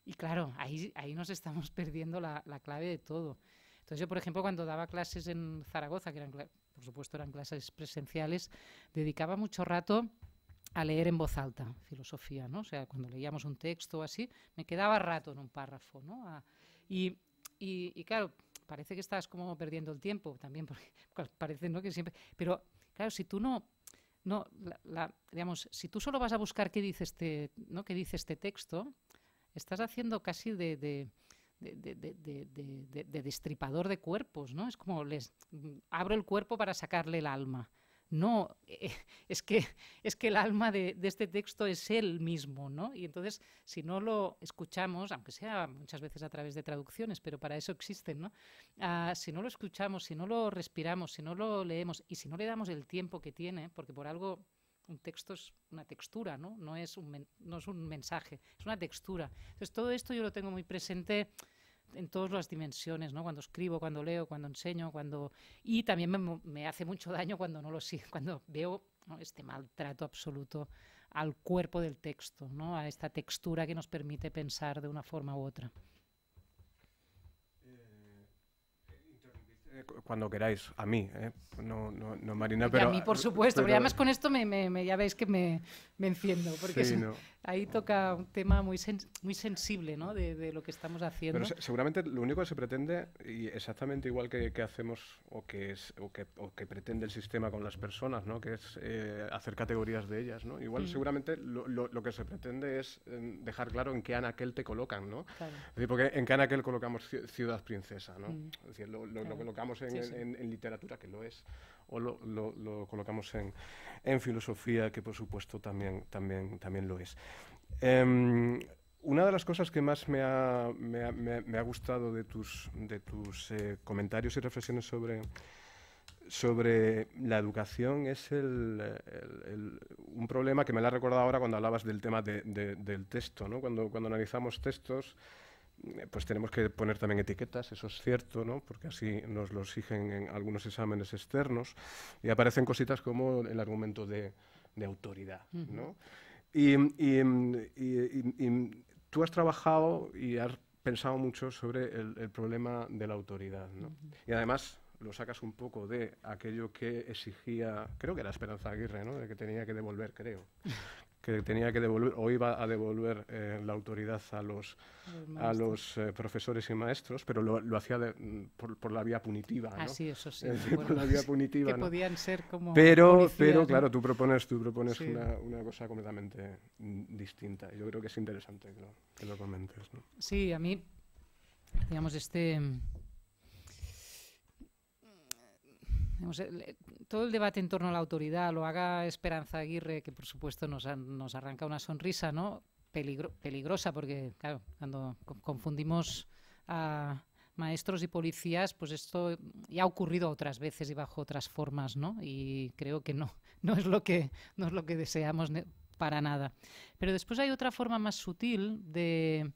Y claro, ahí, ahí nos estamos perdiendo la, la clave de todo. Entonces yo, por ejemplo, cuando daba clases en Zaragoza, que eran, por supuesto eran clases presenciales, dedicaba mucho rato a leer en voz alta filosofía, ¿no? O sea, cuando leíamos un texto o así, me quedaba rato en un párrafo, ¿no? y, y, y, claro, parece que estás como perdiendo el tiempo también, porque parece ¿no? que siempre. Pero claro, si tú no. No, digamos, si tú solo vas a buscar qué dice este, ¿no? qué dice este texto, estás haciendo casi de, de, de, destripador de cuerpos, ¿no? Es como les mm, abro el cuerpo para sacarle el alma no, eh, es que, es que el alma de, este texto es él mismo, ¿no? Y entonces, si no lo escuchamos, aunque sea muchas veces a través de traducciones, pero para eso existen, ¿no? Ah, si no lo escuchamos, si no lo respiramos, si no lo leemos y si no le damos el tiempo que tiene, porque por algo un texto es una textura, ¿no? No es un, no es un mensaje, es una textura. Entonces, todo esto yo lo tengo muy presente en todas las dimensiones, ¿no? Cuando escribo, cuando leo, cuando enseño, cuando... Y también me, hace mucho daño cuando no lo sigo, cuando veo este maltrato absoluto al cuerpo del texto, ¿no? A esta textura que nos permite pensar de una forma u otra. Eh, eh, cuando queráis, a mí, ¿eh? no, no, no, Marina, pero... a mí, por supuesto, pero, además con esto me, ya veis que me, enciendo, porque sí, ahí toca un tema muy, sensible ¿no? de, lo que estamos haciendo. Pero seguramente lo único que se pretende, y exactamente igual que, que hacemos o que, pretende el sistema con las personas, ¿no? que es eh, hacer categorías de ellas, ¿no? igual mm. seguramente lo, que se pretende es em, dejar claro en qué anaquel te colocan. porque en qué anaquel colocamos ciudad princesa, mm. lo, lo colocamos en literatura, que lo es o lo, colocamos en, filosofía, que por supuesto también, también, también lo es. Em, una de las cosas que más me ha, gustado de tus, de tus eh, comentarios y reflexiones sobre, sobre la educación es el, un problema que me la ha recordado ahora cuando hablabas del tema del texto. ¿no? cuando analizamos textos, eh, pues tenemos que poner también etiquetas, eso es cierto, ¿no? porque así nos lo exigen en algunos exámenes externos, y aparecen cositas como el argumento de, autoridad. y, tú has trabajado y has pensado mucho sobre el, problema de la autoridad, y además lo sacas un poco de aquello que exigía, creo que era Esperanza Aguirre, ¿no? de que tenía que devolver, creo, que tenía que devolver o iba a devolver eh, la autoridad a los, a los eh, profesores y maestros, pero lo, hacía mm, por, la vía punitiva. Ah, sí, eso sí. por la vía punitiva. Que podían ser como. Pero, pero claro, tú propones, tú propones una, cosa completamente mm, distinta. Yo creo que es interesante que lo, que lo comentes. Sí, a mí, digamos, este Eh, todo el debate en torno a la autoridad, lo haga Esperanza Aguirre, que por supuesto nos, arranca una sonrisa, ¿no? peligrosa, porque claro, cuando confundimos a maestros y policías, pues esto ya ha ocurrido otras veces y bajo otras formas, ¿no? Y creo que no, no es lo que, no es lo que deseamos para nada. Pero después hay otra forma más sutil de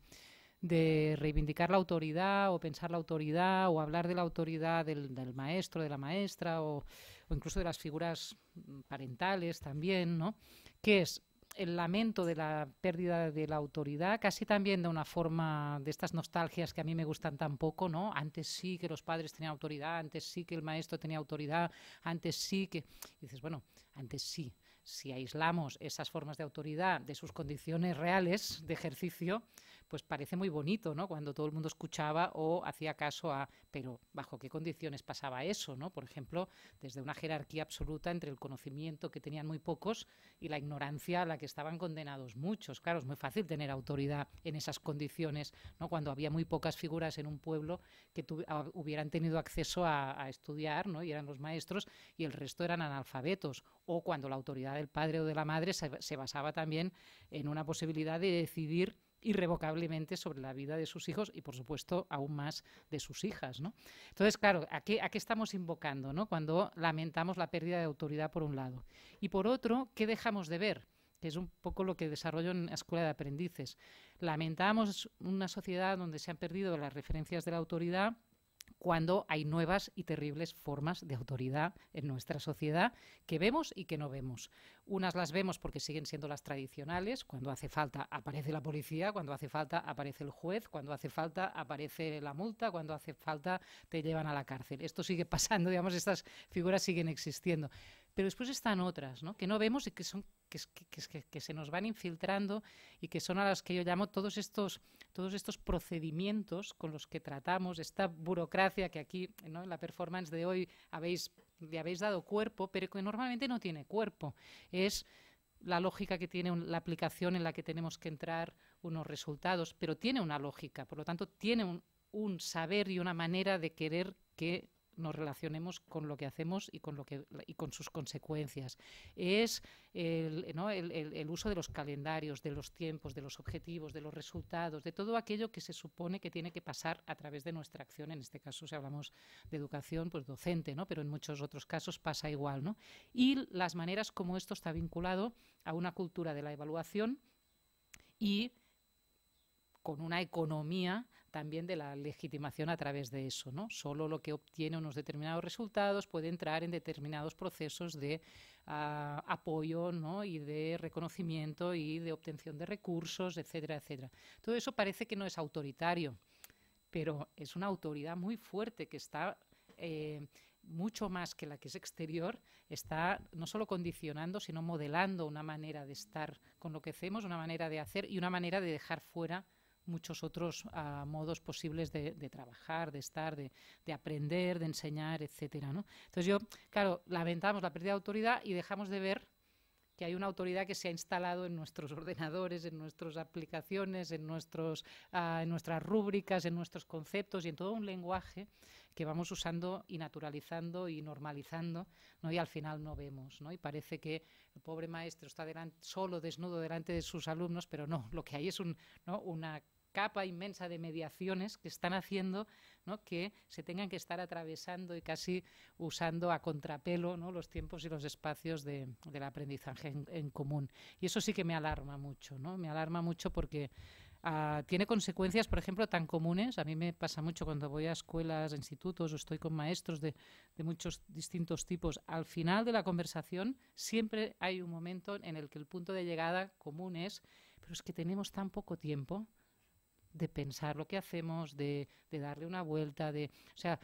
de reivindicar la autoridad o pensar la autoridad o hablar de la autoridad del, maestro, de la maestra o, incluso de las figuras mm, parentales también, Que es el lamento de la pérdida de la autoridad, casi también de una forma de estas nostalgias que a mí me gustan tan poco, ¿no? Antes sí que los padres tenían autoridad, antes sí que el maestro tenía autoridad, antes sí que... dices, bueno, antes sí. Si aislamos esas formas de autoridad de sus condiciones reales de ejercicio, pues parece muy bonito, ¿no? Cuando todo el mundo escuchaba o hacía caso a, pero bajo qué condiciones pasaba eso, ¿no? Por ejemplo, desde una jerarquía absoluta entre el conocimiento que tenían muy pocos y la ignorancia a la que estaban condenados muchos. Claro, es muy fácil tener autoridad en esas condiciones, ¿no? Cuando había muy pocas figuras en un pueblo que hubieran tenido acceso a, estudiar, ¿no? Y eran los maestros y el resto eran analfabetos o cuando la autoridad del padre o de la madre se basaba también en una posibilidad de decidir irrevocablemente sobre la vida de sus hijos y, por supuesto, aún más de sus hijas. Entonces, claro, ¿a qué, estamos invocando cuando lamentamos la pérdida de autoridad por un lado? Y por otro, ¿qué dejamos de ver? que es un poco lo que desarrollo en la Escuela de Aprendices. Lamentamos una sociedad donde se han perdido las referencias de la autoridad cuando hay nuevas y terribles formas de autoridad en nuestra sociedad que vemos y que no vemos. Unas las vemos porque siguen siendo las tradicionales, cuando hace falta aparece la policía, cuando hace falta aparece el juez, cuando hace falta aparece la multa, cuando hace falta te llevan a la cárcel. Esto sigue pasando, digamos, estas figuras siguen existiendo. Pero después están otras, ¿no? Que no vemos y que son que, se nos van infiltrando y que son a las que yo llamo todos estos, todos estos procedimientos con los que tratamos, esta burocracia que aquí en la performance de hoy habéis, le habéis dado cuerpo, pero que normalmente no tiene cuerpo. Es la lógica que tiene la aplicación en la que tenemos que entrar unos resultados, pero tiene una lógica, por lo tanto tiene un, un saber y una manera de querer que nos relacionemos con lo que hacemos y con, lo que, con sus consecuencias. Es el, uso de los calendarios, de los tiempos, de los objetivos, de los resultados, de todo aquello que se supone que tiene que pasar a través de nuestra acción. En este caso, si hablamos de educación, pues docente, pero en muchos otros casos pasa igual. Y las maneras como esto está vinculado a una cultura de la evaluación y con una economía también de la legitimación a través de eso. ¿no? Solo lo que obtiene unos determinados resultados puede entrar en determinados procesos de ah, apoyo ¿no? y de reconocimiento y de obtención de recursos, etcétera, etcétera. Todo eso parece que no es autoritario, pero es una autoridad muy fuerte que está... Eh, mucho más que la que es exterior, está no solo condicionando, sino modelando una manera de estar con lo que hacemos, una manera de hacer y una manera de dejar fuera muchos otros ah, modos posibles de, trabajar, de estar, de, aprender, de enseñar, etcétera. Entonces yo, claro, lamentamos la pérdida de autoridad y dejamos de ver que hay una autoridad que se ha instalado en nuestros ordenadores, en nuestras aplicaciones, en, nuestros, ah, en nuestras rúbricas, en nuestros conceptos y en todo un lenguaje que vamos usando y naturalizando y normalizando ¿no? y al final no vemos. ¿no? Y parece que el pobre maestro está delante, solo desnudo delante de sus alumnos, pero no, lo que hay es un, una capa inmensa de mediaciones que están haciendo que se tengan que estar atravesando y casi usando a contrapelo los tiempos y los espacios de, del aprendizaje en, común. Y eso sí que me alarma mucho, ¿no? me alarma mucho porque ah, tiene consecuencias, por ejemplo, tan comunes. A mí me pasa mucho cuando voy a escuelas, institutos o estoy con maestros de muchos distintos tipos. Al final de la conversación siempre hay un momento en el que el punto de llegada común es, pero es que tenemos tan poco tiempo de pensar lo que hacemos, de, darle una vuelta, de... O sea,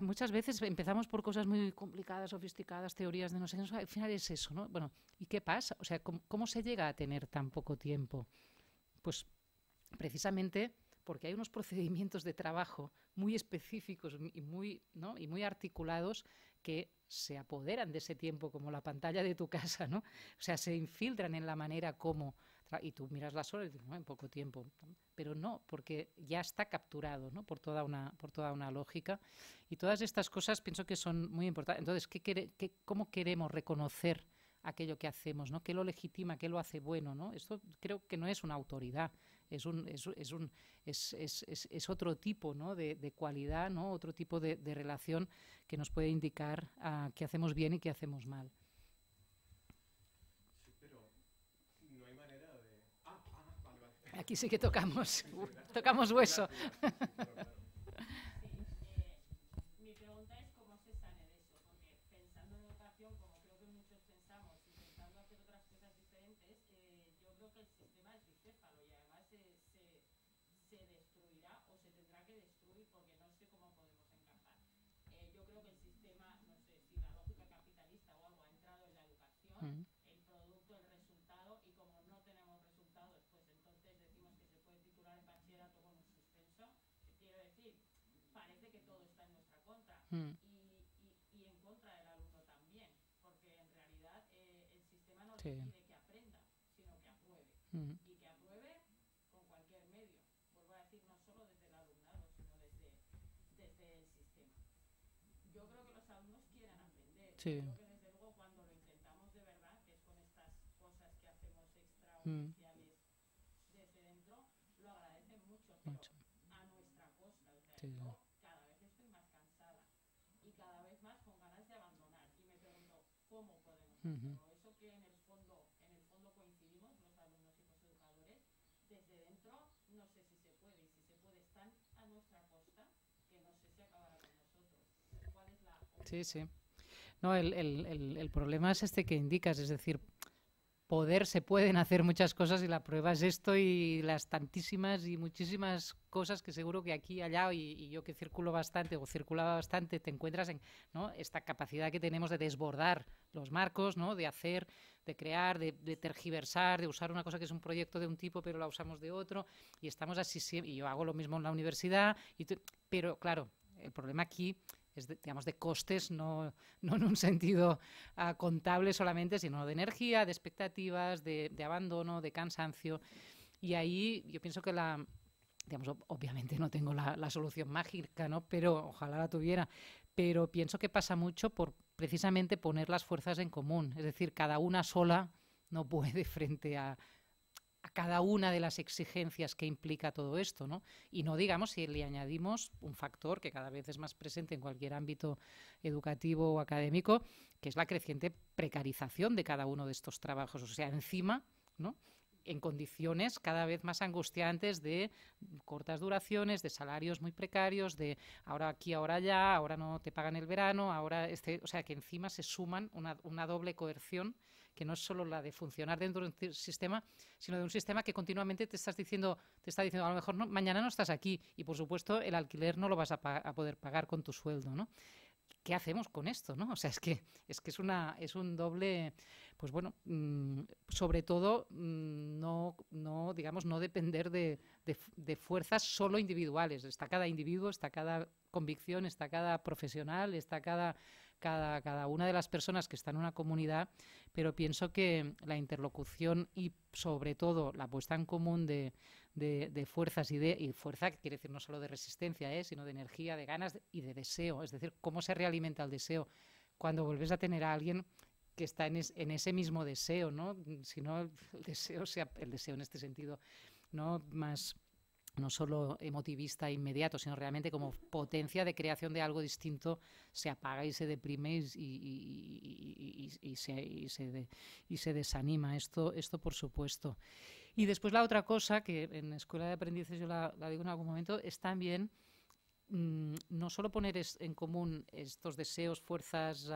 muchas veces empezamos por cosas muy complicadas, sofisticadas, teorías de no sé qué, al final es eso, ¿no? Bueno, ¿y qué pasa? O sea, ¿cómo, se llega a tener tan poco tiempo? Pues precisamente porque hay unos procedimientos de trabajo muy específicos y muy, y muy articulados que se apoderan de ese tiempo como la pantalla de tu casa, ¿no? O sea, se infiltran en la manera como y tú miras la horas y dices, no, en poco tiempo. Pero no, porque ya está capturado ¿no? por, toda una, por toda una lógica. Y todas estas cosas pienso que son muy importantes. Entonces, ¿qué, qué, cómo queremos reconocer aquello que hacemos? ¿no? ¿Qué lo legitima? ¿Qué lo hace bueno? ¿no? Esto creo que no es una autoridad, es, un, es, es, es, es otro tipo ¿no? de, de, cualidad, ¿no? otro tipo de, de, relación que nos puede indicar qué hacemos bien y qué hacemos mal. Aquí sí que tocamos, tocamos hueso. no quiere que aprenda, sino que apruebe. Y que apruebe con cualquier medio. voy a decir, no solo desde el alumnado, sino desde, desde el sistema. Yo creo que los alumnos quieran aprender. Sí. Sí, sí. No, el, problema es este que indicas, es decir, poder se pueden hacer muchas cosas y la prueba es esto y las tantísimas y muchísimas cosas que seguro que aquí allá y, yo que circulo bastante o circulaba bastante te encuentras en ¿no? esta capacidad que tenemos de desbordar los marcos no de hacer de crear de, tergiversar de usar una cosa que es un proyecto de un tipo pero la usamos de otro y estamos así y yo hago lo mismo en la universidad pero claro el problema aquí es de, digamos, de costes, no, no en un sentido ah, contable solamente, sino de energía, de expectativas, de, de, abandono, de cansancio. Y ahí yo pienso que la, digamos, obviamente no tengo la, la, solución mágica, ¿no? pero ojalá la tuviera, pero pienso que pasa mucho por precisamente poner las fuerzas en común, es decir, cada una sola no puede frente a a cada una de las exigencias que implica todo esto, Y no digamos si le añadimos un factor que cada vez es más presente en cualquier ámbito educativo o académico, que es la creciente precarización de cada uno de estos trabajos, o sea, encima, ¿no? en condiciones cada vez más angustiantes de cortas duraciones, de salarios muy precarios, de ahora aquí, ahora allá, ahora no te pagan el verano, ahora este, o sea que encima se suman una doble coerción que no es solo la de funcionar dentro de un sistema, sino de un sistema que continuamente te estás diciendo, te está diciendo, a lo mejor no, mañana no estás aquí y por supuesto el alquiler no lo vas a, poder pagar con tu sueldo, ¿no? ¿qué hacemos con esto? ¿no? O sea, es que es que es una es un doble, pues bueno, mm, sobre todo mm, no, no, digamos, no depender de, fuerzas solo individuales. Está cada individuo, está cada convicción, está cada profesional, está cada cada, una de las personas que está en una comunidad, pero pienso que la interlocución y sobre todo la puesta en común de, fuerzas y de fuerza, que quiere decir no solo de resistencia, es ¿eh? sino de energía, de ganas y de deseo, es decir, cómo se realimenta el deseo cuando volvés a tener a alguien que está en, ese mismo deseo, ¿no? Si no, el deseo, sea, el deseo en este sentido, ¿no? Más no solo emotivista e inmediato, sino realmente como potencia de creación de algo distinto, se apaga y se deprime y, se, desanima. Esto, esto por supuesto. Y después la otra cosa, que en Escuela de Aprendices yo la, digo en algún momento, es también mm, no solo poner en común estos deseos, fuerzas,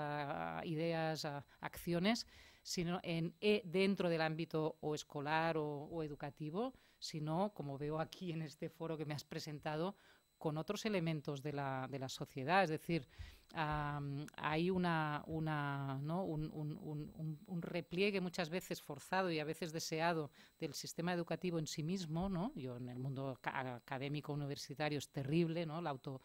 ideas, acciones, sino en, e, dentro del ámbito o escolar o educativo, sino, como veo aquí en este foro que me has presentado, con otros elementos de la, sociedad. Es decir, hay una, ¿no? un, repliegue muchas veces forzado y a veces deseado del sistema educativo en sí mismo. ¿no? Yo en el mundo académico universitario es terrible, ¿no? la, auto,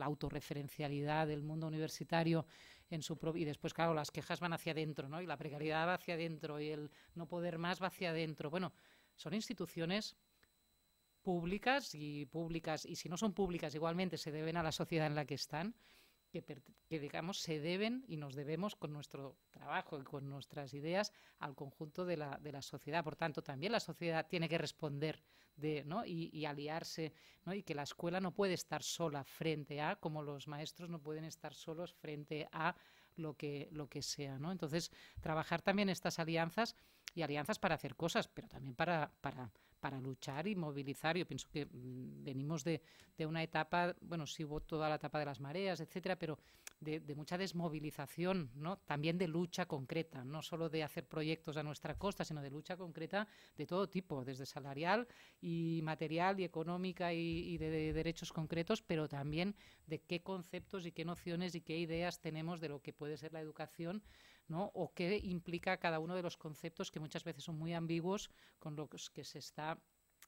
autorreferencialidad del mundo universitario en su y después, claro, las quejas van hacia adentro ¿no? y la precariedad va hacia adentro y el no poder más va hacia adentro. Bueno, son instituciones públicas y públicas, y si no son públicas, igualmente se deben a la sociedad en la que están, que, digamos se deben y nos debemos con nuestro trabajo y con nuestras ideas al conjunto de la, de la sociedad. Por tanto, también la sociedad tiene que responder de, ¿no? y, aliarse, y que la escuela no puede estar sola frente a, como los maestros no pueden estar solos frente a lo que, lo que sea. Entonces, trabajar también estas alianzas y alianzas para hacer cosas, pero también para, para, luchar y movilizar. Yo pienso que mm, venimos de, una etapa, bueno, sí hubo toda la etapa de las mareas, etcétera, pero de, mucha desmovilización, ¿no? También de lucha concreta, no solo de hacer proyectos a nuestra costa, sino de lucha concreta de todo tipo, desde salarial y material y económica y, de derechos concretos, pero también de qué conceptos y qué nociones y qué ideas tenemos de lo que puede ser la educación o qué implica cada uno de los conceptos que muchas veces son muy ambiguos con los que se está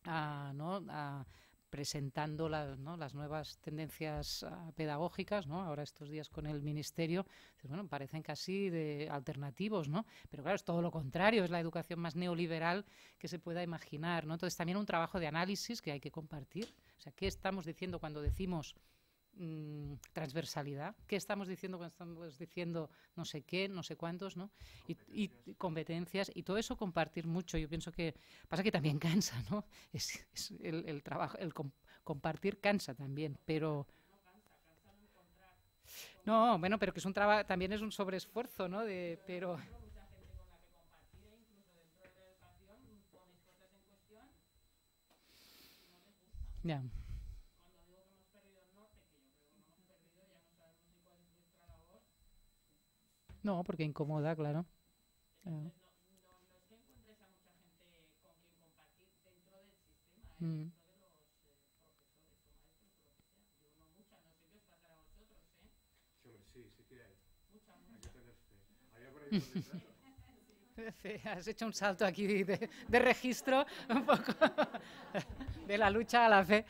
ah, ah, presentando las nuevas tendencias ah, pedagógicas, ahora estos días con el Ministerio, bueno, parecen casi de alternativos, ¿no? pero claro, es todo lo contrario, es la educación más neoliberal que se pueda imaginar. Entonces, también un trabajo de análisis que hay que compartir. O sea, ¿qué estamos diciendo cuando decimos Mm, transversalidad. ¿Qué estamos diciendo cuando estamos diciendo no sé qué, no sé cuántos, ¿no? Y, competencias y todo eso compartir mucho. Yo pienso que pasa que también cansa, ¿no? Es, el, trabajo, el compartir cansa también, pero no, bueno, pero que es un trabajo, también es un sobreesfuerzo, ¿no? De, pero ya. No, porque incomoda, claro. Entonces, claro. No, no, no que encuentres a mucha gente con quien compartir dentro del sistema, ¿eh? mm. de los eh, profesores lo que sea. Yo no mucha, no sé qué os pasará a vosotros, ¿eh? Sí, hombre, sí, sí que hay. Mucha, mucha. Hay que tener fe. Allá por ahí Has hecho un salto aquí de, de registro, un poco de la lucha a la fe.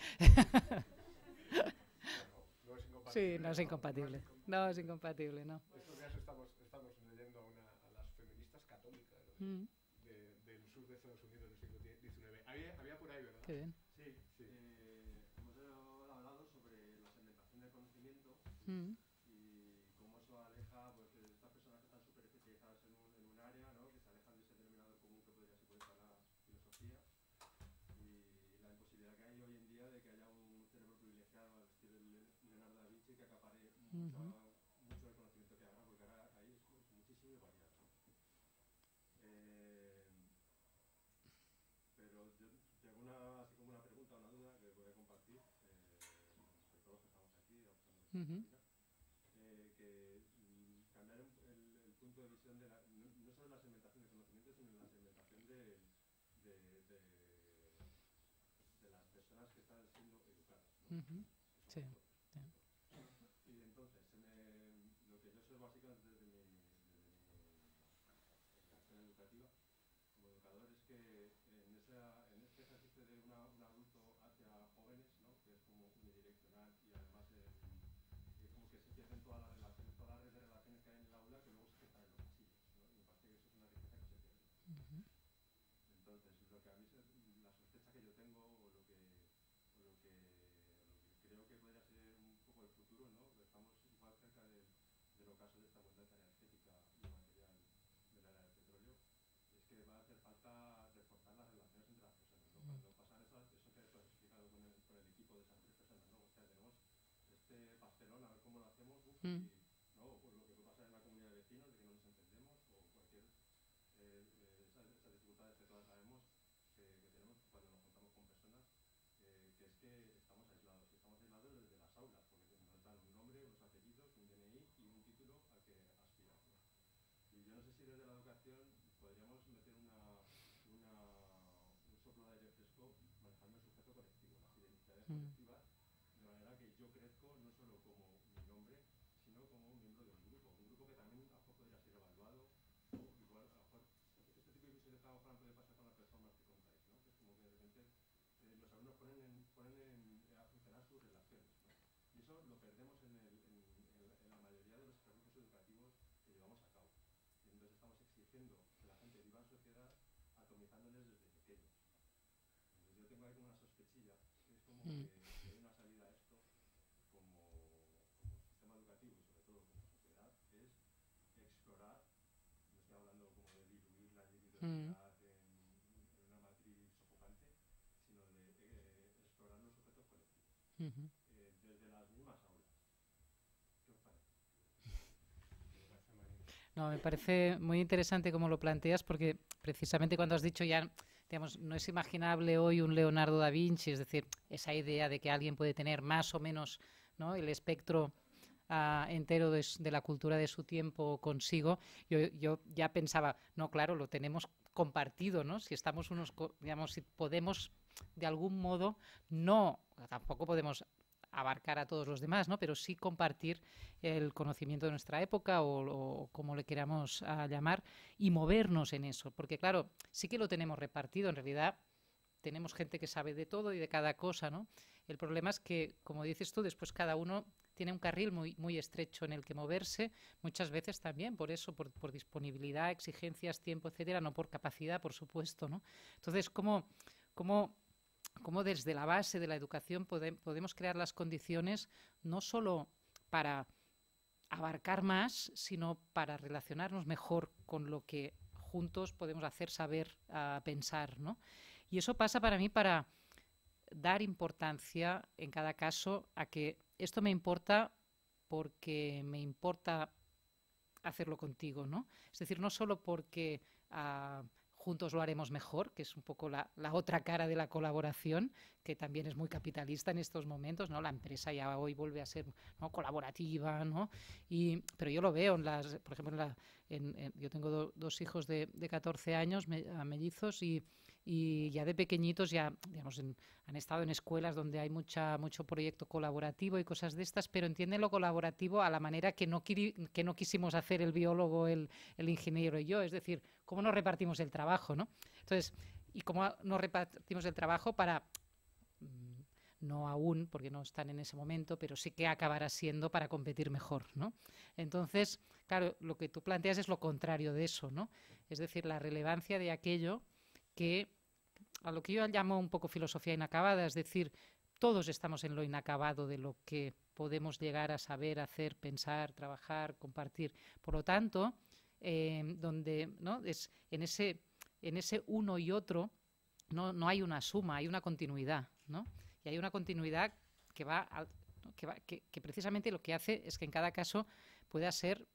Sí, No es incompatible, no. Es incompatible, no. Mm. del sur de Estados Unidos el siglo XIX. Había, había por ahí, ¿verdad? Sí, sí. Eh, hemos hablado sobre la segmentación del conocimiento mm. y cómo eso aleja pues, estas personas que están súper especializadas en un, en un área, ¿no? que se alejan de ese determinado común que podría ser pues, la filosofía y la imposibilidad que hay hoy en día de que haya un cerebro privilegiado al estilo de Leonardo da Vinci que acapare mucho... Mm Eh, que mm, cambiar el, punto de visión de la, no, solo solo la segmentación de conocimiento, sino la segmentación de, de, de las personas que están siendo educadas. Sí. Entonces, lo que a mí la sospecha que yo tengo o lo que, o que, que creo que podría ser un poco el futuro, ¿no? Estamos igual cerca del, del ocaso de esta abundancia energética y material de la del petróleo. Es que va a hacer falta reforzar las relaciones entre las personas, ¿no? Mm. Cuando eso, eso que has explicado con el, equipo de esas tres personas, ¿no? O sea, tenemos este pastelón, a ver cómo lo hacemos, mm. ¿no? O por lo que puede pasar en la comunidad de vecinos, de que no nos entendemos, o cualquier... Eh, estamos aislados. estamos aislados desde las aulas, porque nos dan un nombre, unos apellidos, un DNI y un título al que aspirar. Y yo no sé si desde la educación podríamos meter una, una, un soplo de aire fresco manejando el sujeto colectivo, las identidades mm. colectivas, de manera que yo crezco no solo como mi nombre, sino como un miembro de un grupo, un grupo que también a mejor podría ser evaluado, este tipo de visiones que trabajo puede pasar con las personas que contáis, ¿no? Que es como que de repente eh, los alumnos ponen en ponen en, a funcionar sus relaciones. Y eso lo perdemos en, la mayoría de los servicios educativos que llevamos a cabo. entonces estamos exigiendo que la gente viva en sociedad atomizándoles desde pequeños. yo tengo ahí como una sospechilla, es como mm. No, me parece muy interesante cómo lo planteas porque precisamente cuando has dicho ya, digamos, no es imaginable hoy un Leonardo da Vinci, es decir, esa idea de que alguien puede tener más o menos el espectro ah, entero de, la cultura de su tiempo consigo, yo, yo, ya pensaba, no, claro, lo tenemos compartido, ¿no? Si estamos unos, digamos, si podemos de algún modo no tampoco podemos abarcar a todos los demás, ¿no? Pero sí compartir el conocimiento de nuestra época o, como le queramos ah, llamar y movernos en eso, porque claro, sí que lo tenemos repartido, en realidad tenemos gente que sabe de todo y de cada cosa, ¿no? El problema es que, como dices tú, después cada uno tiene un carril muy, muy estrecho en el que moverse, muchas veces también por eso, por, por disponibilidad, exigencias, tiempo, etcétera, no por capacidad, por supuesto, ¿no? Entonces, ¿cómo, cómo cómo desde la base de la educación podemos crear las condiciones no solo para abarcar más, sino para relacionarnos mejor con lo que juntos podemos hacer saber, pensar. Y eso pasa para mí para dar importancia en cada caso a que esto me importa porque me importa hacerlo contigo, ¿no? Es decir, no solo porque ah, juntos lo haremos mejor, que es un poco la, otra cara de la colaboración, que también es muy capitalista en estos momentos, ¿no? La empresa ya hoy vuelve a ser ¿no? colaborativa, ¿no? Y, pero yo lo veo en las, por ejemplo, yo tengo dos hijos de, 14 años, mellizos, y y ya de pequeñitos ya digamos, han estado en escuelas donde hay mucha, mucho proyecto colaborativo y cosas de estas, pero entienden lo colaborativo a la manera que no, que no quisimos hacer el biólogo, el, ingeniero y yo, es decir, cómo nos repartimos el trabajo, ¿no? Entonces, y cómo nos repartimos el trabajo para mm, no aún, porque no están en ese momento, pero sí que acabará siendo para competir mejor, ¿no? Entonces, claro, lo que tú planteas es lo contrario de eso, ¿no? Es decir, la relevancia de aquello que a lo que yo llamo un poco filosofía inacabada, es decir, todos estamos en lo inacabado de lo que podemos llegar a saber, hacer, pensar, trabajar, compartir. Por lo tanto, em, donde ¿no? es en ese, en ese uno y otro no, no hay una suma, hay una continuidad. ¿no? Y hay una continuidad que va, que, va que, precisamente lo que hace es que en cada caso pueda ser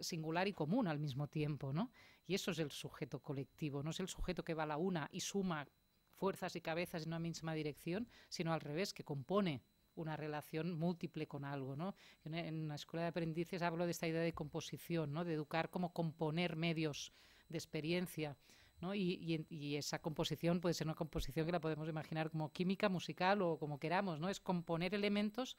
singular y común al mismo tiempo. Y eso es el sujeto colectivo, no es el sujeto que va a la una y suma fuerzas y cabezas en una misma dirección, sino al revés, que compone una relación múltiple con algo. ¿no? En la escuela de aprendices hablo de esta idea de composición, ¿no? de educar como componer medios de experiencia. ¿no? Y, y, esa composición puede ser una composición que la podemos imaginar como química, musical o como queramos. ¿no? Es componer elementos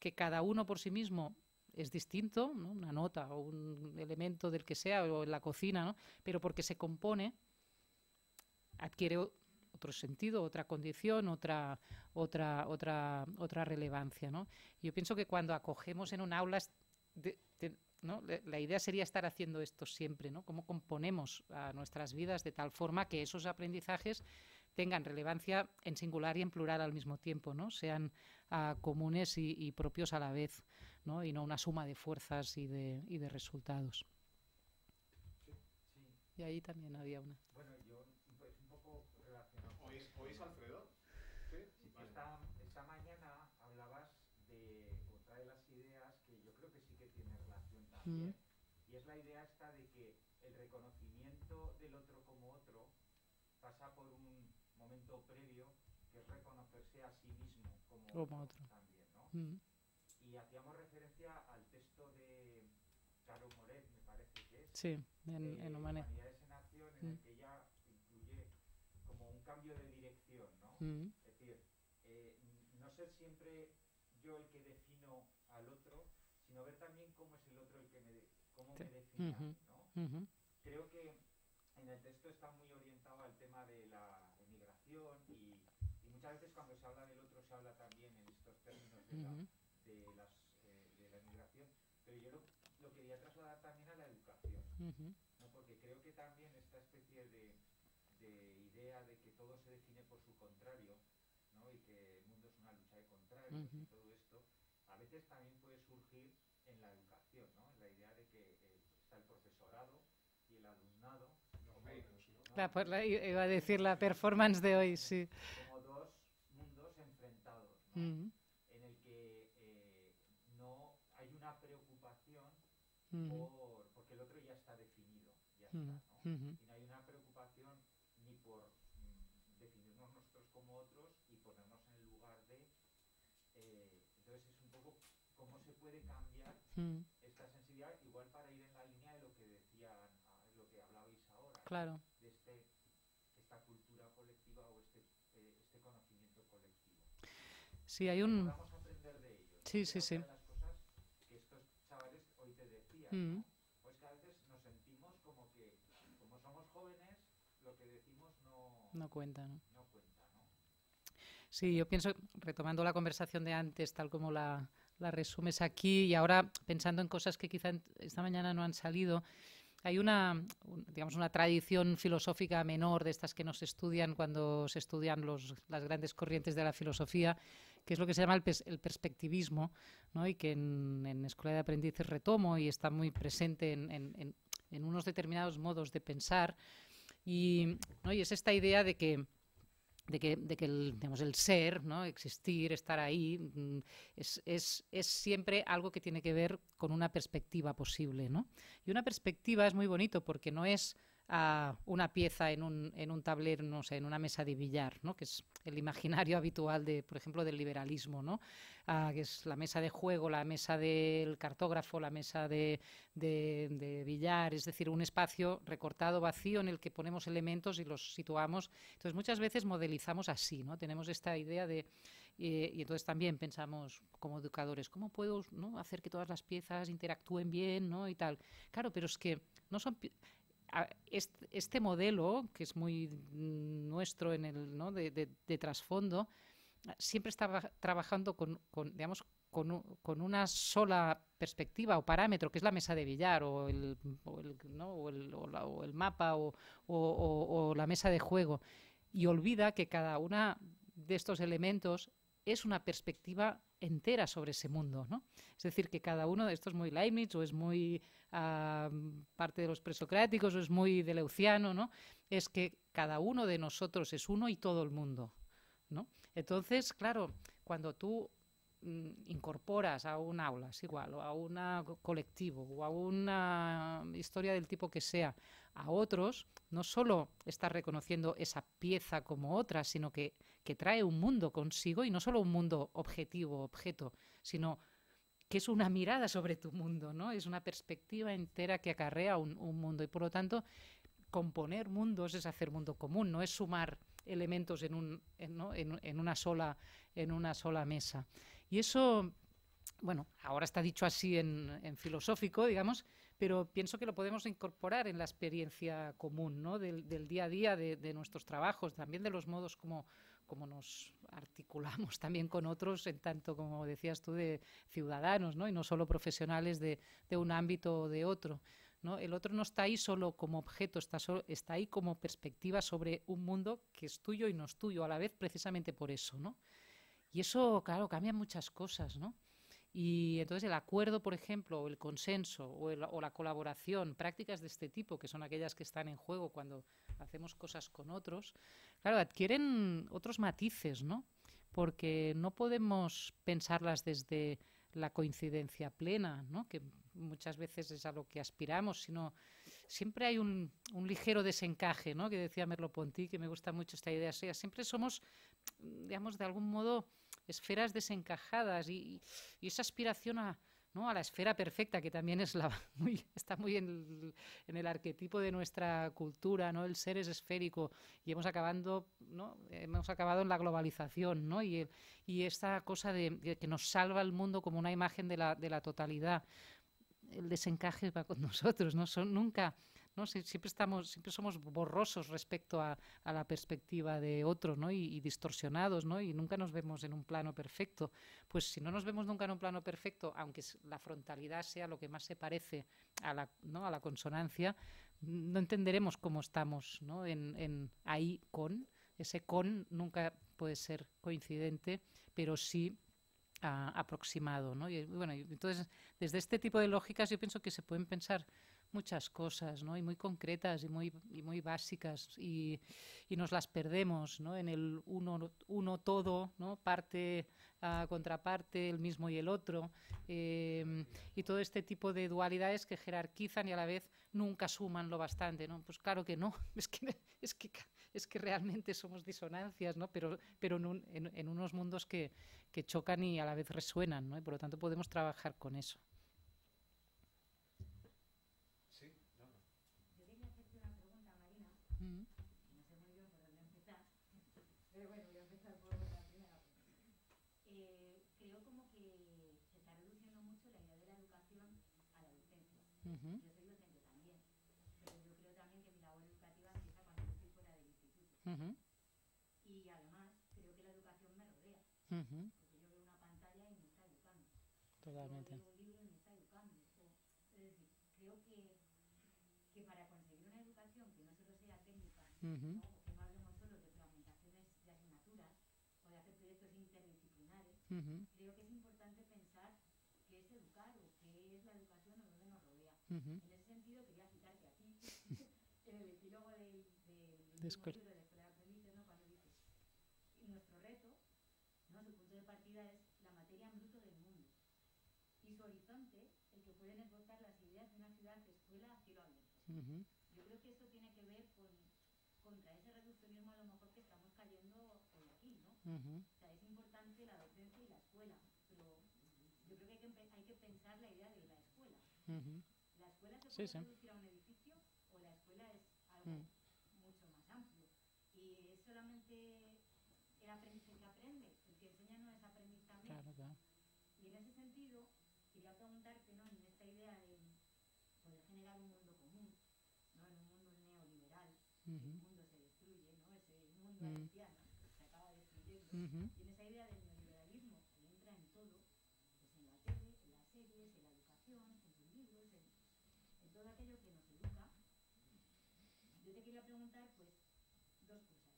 que cada uno por sí mismo es distinto, ¿no? una nota o un elemento del que sea, o en la cocina, ¿no? pero porque se compone, adquiere otro sentido, otra condición, otra, otra, otra, otra relevancia. ¿no? Yo pienso que cuando acogemos en un aula, la idea sería estar haciendo esto siempre, ¿no? cómo componemos nuestras vidas de tal forma que esos aprendizajes tengan relevancia en singular y en plural al mismo tiempo, ¿no? sean ah, comunes y, propios a la vez, y no una suma de fuerzas y de, resultados. Y ahí también había una. Y es la idea esta de que el reconocimiento del otro como otro pasa por un momento previo que es reconocerse a sí mismo como, otro, también, ¿no? Y hacíamos referencia al texto de Caro Moret, me parece que es. Sí, en, eh, en Humanidades en Acción, en el que ella incluye como un cambio de dirección, ¿no? Creo que en el texto está muy orientado al tema de la emigración y, muchas veces cuando se habla del otro se habla también en estos términos de, la, eh, de, la emigración, pero yo lo, quería trasladar también a la educación, ¿no? porque creo que también esta especie de, idea de que todo se define por su contrario, ¿no? y que el mundo es una lucha de contrarios y todo esto, a veces también puede surgir en la educación, ¿no? en la idea de que eh, el profesorado y el alumnado. iba a decir la performance de hoy, sí. Como dos mundos enfrentados, mm. en el que eh, no hay una preocupación mm. o Claro. De este, esta cultura colectiva o este, eh, este conocimiento colectivo. Sí, hay un... Vamos a aprender de ellos. Sí, sí, sí. las cosas que estos chavales hoy te decían, mm. ¿no? pues que a veces nos sentimos como que, como somos jóvenes, lo que decimos no... No cuenta, ¿no? No cuenta, ¿no? Sí, yo pienso, retomando la conversación de antes, tal como la, la resumes aquí, y ahora pensando en cosas que quizá esta mañana no han salido, hay una, digamos, una tradición filosófica menor de estas que nos estudian cuando se estudian las grandes corrientes de la filosofía, que es lo que se llama el, perspectivismo, ¿no? y que en, Escuela de Aprendices retomo y está muy presente en, unos determinados modos de pensar. y es esta idea de que de que, de que el, el ser, ¿no? existir, estar ahí, mm, es, es, es, siempre algo que tiene que ver con una perspectiva posible. ¿no? Y una perspectiva es muy bonito porque no es a una pieza en un, en un tablero, no sé, en una mesa de billar, ¿no? que es el imaginario habitual, de, por ejemplo, del liberalismo, ¿no? Ah, que es la mesa de juego, la mesa del cartógrafo, la mesa de, de, billar, es decir, un espacio recortado, vacío, en el que ponemos elementos y los situamos. Entonces, muchas veces modelizamos así, ¿no? tenemos esta idea de... y entonces también pensamos como educadores, ¿cómo puedo ¿no? hacer que todas las piezas interactúen bien ¿no? y tal? Claro, pero es que no son este modelo, que es muy nuestro en el, ¿no? de, trasfondo, siempre está trabajando con, digamos, con, una sola perspectiva o parámetro, que es la mesa de billar o el, ¿no? o o el mapa o, la mesa de juego, y olvida que cada uno de estos elementos es una perspectiva entera sobre ese mundo, ¿no? Es decir, que cada uno de estos es muy Leibniz o es muy ah, parte de los presocráticos o es muy deleuciano, ¿no? Es que cada uno de nosotros es uno y todo el mundo, ¿no? Entonces, claro, cuando tú mm, incorporas a un aula, es igual, o a un colectivo, o a una historia del tipo que sea, a otros, no solo estás reconociendo esa pieza como otra, sino que que trae un mundo consigo y no solo un mundo objetivo, objeto, sino que es una mirada sobre tu mundo, Es una perspectiva entera que acarrea un, mundo y por lo tanto componer mundos es hacer mundo común, no es sumar elementos en, una sola, mesa. Y eso, bueno, ahora está dicho así en, filosófico, digamos, pero pienso que lo podemos incorporar en la experiencia común del, día a día de, nuestros trabajos, también de los modos como, como nos articulamos también con otros, en tanto, como decías tú, de ciudadanos, ¿no? Y no solo profesionales de, de un ámbito o de otro. ¿no? El otro no está ahí solo como objeto, está, está ahí como perspectiva sobre un mundo que es tuyo y no es tuyo, a la vez precisamente por eso, ¿no? Y eso, claro, cambia muchas cosas, ¿no? Y entonces el acuerdo, por ejemplo, o el consenso o, la colaboración, prácticas de este tipo, que son aquellas que están en juego cuando hacemos cosas con otros, claro, adquieren otros matices, ¿no? Porque no podemos pensarlas desde la coincidencia plena, ¿no? que muchas veces es a lo que aspiramos, sino siempre hay un, ligero desencaje, ¿no? que decía merlo Ponti que me gusta mucho esta idea, sea, siempre somos, digamos, de algún modo esferas desencajadas y, esa aspiración a, ¿no? a la esfera perfecta, que también es la, está muy en el, arquetipo de nuestra cultura, ¿no? el ser es esférico y hemos, acabado ¿no? hemos acabado en la globalización ¿no? y, y esta cosa de, que nos salva el mundo como una imagen de la, de la totalidad. El desencaje va con nosotros, no son nunca siempre, estamos, siempre somos borrosos respecto a, la perspectiva de otro ¿no? Y, distorsionados ¿no? y nunca nos vemos en un plano perfecto. Pues si no nos vemos nunca en un plano perfecto, aunque la frontalidad sea lo que más se parece a la, a la consonancia, no entenderemos cómo estamos en, ahí con. Ese con nunca puede ser coincidente, pero sí ah, aproximado. entonces, desde este tipo de lógicas yo pienso que se pueden pensar muchas cosas, ¿no? Y muy concretas y muy, muy básicas y, nos las perdemos, ¿no? En el uno, todo, ¿no? Parte a contraparte, el mismo y el otro. Em, y todo este tipo de dualidades que jerarquizan y a la vez nunca suman lo bastante, ¿no? Pues claro que no, es que, es que, es que realmente somos disonancias, ¿no? Pero, pero en, unos mundos que, chocan y a la vez resuenan, ¿no? Y por lo tanto podemos trabajar con eso. Es creo que, para conseguir una educación que no solo sea técnica, uh ¿no? que no hablemos solo de fragmentaciones de asignaturas o de hacer proyectos interdisciplinares, creo que es importante pensar qué es educar o qué es la educación o dónde nos rodea. En ese sentido, quería citarte aquí, ti, en el epílogo del, de es importante la docencia y la escuela, pero yo creo que hay que, hay que pensar la idea de la escuela. La escuela se puede sí, te quería preguntar, pues, dos cosas.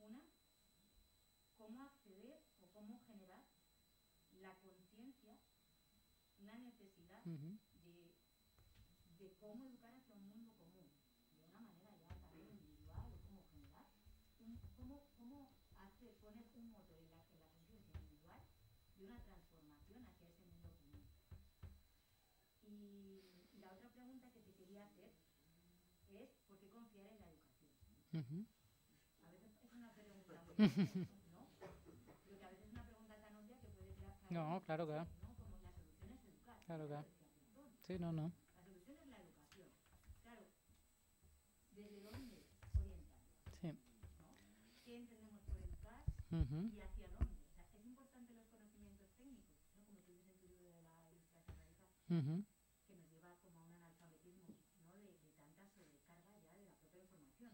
Una, cómo acceder o cómo generar la conciencia, la necesidad de, cómo educar hacia un mundo común, de una manera ya también individual, o cómo generar, un, cómo, cómo hacer, poner un motor en la, que la conciencia individual y una transformación es por qué confiar en la educación. A veces es una pregunta ¿no? Pero que a veces es una pregunta tan obvia que puede ser... No, claro que... ¿no? Como la solución es educar. Claro que... Sí, no, no. La solución es la educación. Claro, ¿desde dónde orientar? Sí. ¿no? ¿Qué entendemos por educar y hacia dónde? O sea, es importante los conocimientos técnicos, ¿no? Como tú dices en tu de la educación. radical.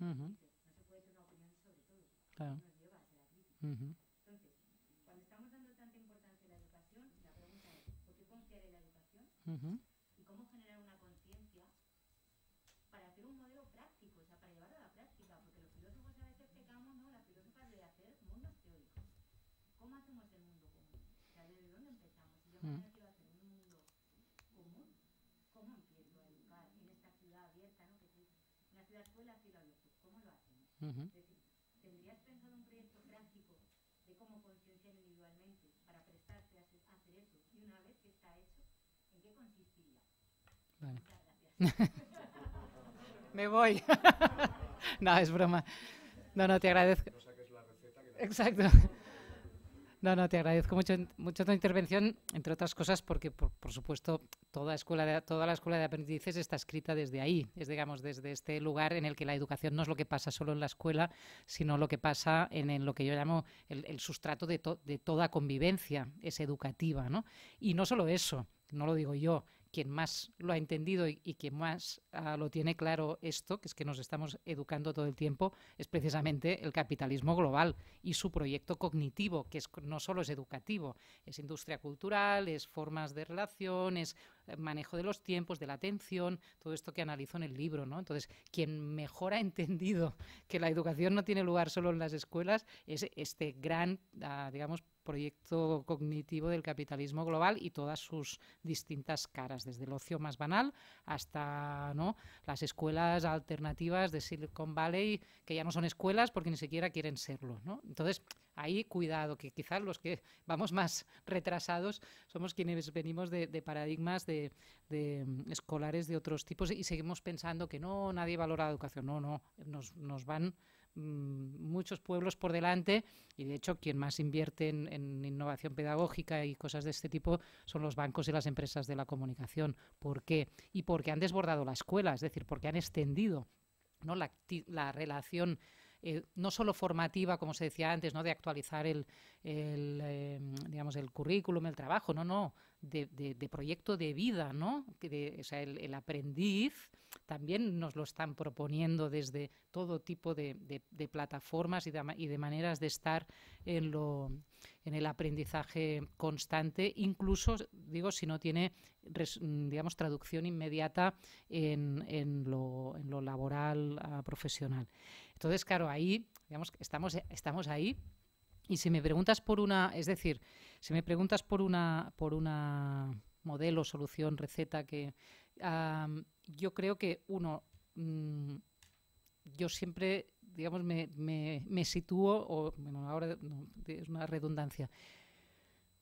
No se puede tener una opinión sobre todo. Claro. Entonces, cuando estamos dando tanta importancia a la educación, la pregunta es, ¿por qué confiar en la educación? ¿Y cómo generar una conciencia para hacer un modelo práctico, o sea, para llevarlo a la práctica? Porque los filósofos a veces pecamos, ¿no? Las filósofas de hacer mundos teóricos. ¿Cómo hacemos el mundo común? O ¿desde dónde empezamos? Si yo mañana quiero hacer un mundo común, ¿cómo empiezo a educar en esta ciudad abierta, ¿no? Que la ciudad escuela, ciudad abierta. ¿Tendrías pensado un proyecto práctico de cómo concienciar individualmente para prestarte a hacer eso? Y una vez que está hecho, ¿en qué consistiría? Vale. Me voy. no, es broma. No, no, te agradezco. Exacto. No, no, te agradezco mucho, tu intervención, entre otras cosas porque, por, supuesto, toda, escuela de, toda la escuela de aprendices está escrita desde ahí, es, digamos, desde este lugar en el que la educación no es lo que pasa solo en la escuela, sino lo que pasa en, lo que yo llamo el, sustrato de, de toda convivencia, es educativa, ¿no? Y no solo eso, no lo digo yo, quien más lo ha entendido y, quien más ah, lo tiene claro esto, que es que nos estamos educando todo el tiempo, es precisamente el capitalismo global y su proyecto cognitivo, que es, no solo es educativo, es industria cultural, es formas de relaciones, eh, manejo de los tiempos, de la atención, todo esto que analizo en el libro. ¿no? Entonces, quien mejor ha entendido que la educación no tiene lugar solo en las escuelas es este gran, ah, digamos, proyecto cognitivo del capitalismo global y todas sus distintas caras, desde el ocio más banal hasta ¿no? las escuelas alternativas de Silicon Valley, que ya no son escuelas porque ni siquiera quieren serlo. Entonces, ahí cuidado, que quizás los que vamos más retrasados somos quienes venimos de, paradigmas de, de, mm, escolares de otros tipos y seguimos pensando que no, nadie valora la educación. No, no, nos, nos van Mm, muchos pueblos por delante y de hecho quien más invierte en, innovación pedagógica y cosas de este tipo son los bancos y las empresas de la comunicación. ¿Por qué? Y porque han desbordado la escuela, es decir, porque han extendido ¿no? la, la relación eh, no solo formativa, como se decía antes, ¿no? de actualizar el, el eh, digamos, el currículum, el trabajo, no, no, de, proyecto de vida, ¿no? Que el, aprendiz también nos lo están proponiendo desde todo tipo de, plataformas y, de, maneras de estar en, lo, en el aprendizaje constante, incluso, digo, si no tiene, digamos, traducción inmediata en, en, lo, laboral ah, profesional. Entonces, claro, ahí, digamos, estamos, estamos ahí y si me preguntas por una, es decir, si me preguntas por una, por una modelo, solución, receta que yo creo que uno, mm, yo siempre, digamos, me, sitúo, o bueno, ahora es una redundancia,